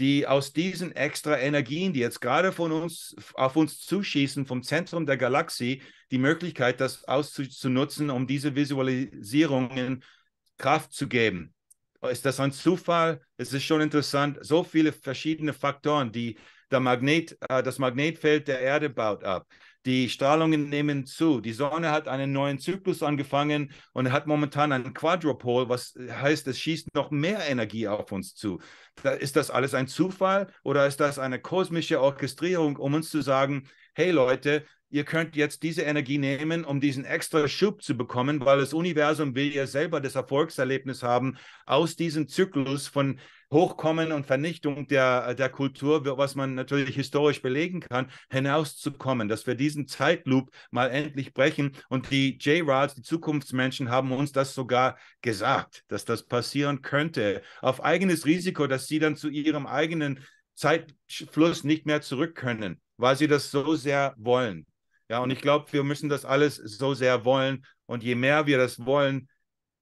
die aus diesen extra Energien, die jetzt gerade von uns auf uns zuschießen, vom Zentrum der Galaxie, die Möglichkeit, das auszunutzen, um diese Visualisierungen Kraft zu geben. Ist das ein Zufall? Es ist schon interessant. So viele verschiedene Faktoren, die der Magnet, äh, das Magnetfeld der Erde baut ab. Die Strahlungen nehmen zu. Die Sonne hat einen neuen Zyklus angefangen und hat momentan einen Quadrupol, was heißt, es schießt noch mehr Energie auf uns zu. Da, ist das alles ein Zufall oder ist das eine kosmische Orchestrierung, um uns zu sagen, hey Leute, ihr könnt jetzt diese Energie nehmen, um diesen extra Schub zu bekommen, weil das Universum will ja selber das Erfolgserlebnis haben aus diesem Zyklus von Hochkommen und Vernichtung der, der Kultur, was man natürlich historisch belegen kann, hinauszukommen, dass wir diesen Zeitloop mal endlich brechen. Und die J-Rods, die Zukunftsmenschen, haben uns das sogar gesagt, dass das passieren könnte. Auf eigenes Risiko, dass sie dann zu ihrem eigenen Zeitfluss nicht mehr zurück können weil sie das so sehr wollen. Ja, und ich glaube, wir müssen das alles so sehr wollen. Und je mehr wir das wollen,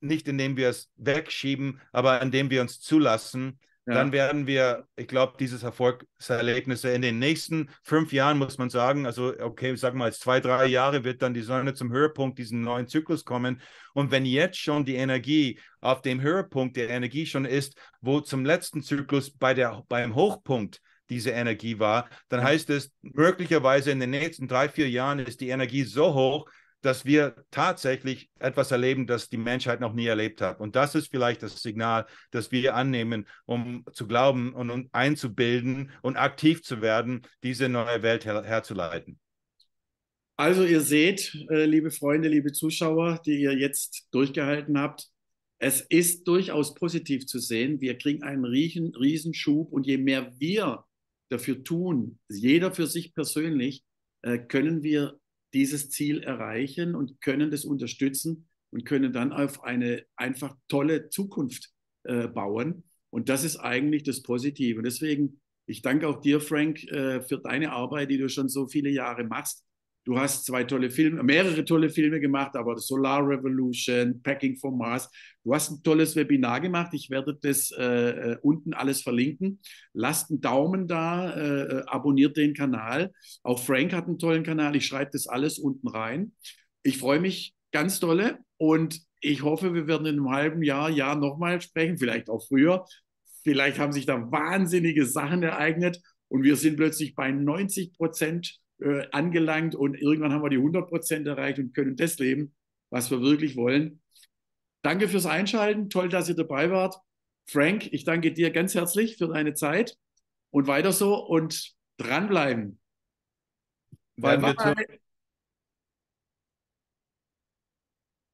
nicht indem wir es wegschieben, aber indem wir uns zulassen, ja. dann werden wir, ich glaube, dieses Erfolgserlebnisse in den nächsten fünf Jahren, muss man sagen, also okay, sagen wir mal, zwei, drei Jahre wird dann die Sonne zum Höhepunkt diesen neuen Zyklus kommen. Und wenn jetzt schon die Energie auf dem Höhepunkt der Energie schon ist, wo zum letzten Zyklus bei der, beim Hochpunkt diese Energie war, dann heißt es, möglicherweise in den nächsten drei, vier Jahren ist die Energie so hoch, dass wir tatsächlich etwas erleben, das die Menschheit noch nie erlebt hat. Und das ist vielleicht das Signal, das wir annehmen, um zu glauben und um einzubilden und aktiv zu werden, diese neue Welt her herzuleiten. Also ihr seht, äh, liebe Freunde, liebe Zuschauer, die ihr jetzt durchgehalten habt, es ist durchaus positiv zu sehen. Wir kriegen einen riesen, Schub und je mehr wir dafür tun, jeder für sich persönlich, äh, können wir dieses Ziel erreichen und können das unterstützen und können dann auf eine einfach tolle Zukunft äh, bauen. Und das ist eigentlich das Positive. Und deswegen, ich danke auch dir, Frank, äh, für deine Arbeit, die du schon so viele Jahre machst Du hast zwei tolle Filme, mehrere tolle Filme gemacht, aber Solar Revolution, Packing for Mars. Du hast ein tolles Webinar gemacht. Ich werde das äh, äh unten alles verlinken. Lasst einen Daumen da, äh, äh, abonniert den Kanal. Auch Frank hat einen tollen Kanal. Ich schreibe das alles unten rein. Ich freue mich ganz dolle und ich hoffe, wir werden in einem halben Jahr, Jahr nochmal sprechen, vielleicht auch früher. Vielleicht haben sich da wahnsinnige Sachen ereignet und wir sind plötzlich bei 90 Prozent äh, angelangt und irgendwann haben wir die 100 Prozent erreicht und können das leben, was wir wirklich wollen. Danke fürs Einschalten. Toll, dass ihr dabei wart. Frank, ich danke dir ganz herzlich für deine Zeit und weiter so und dranbleiben. Weil Wahrheit,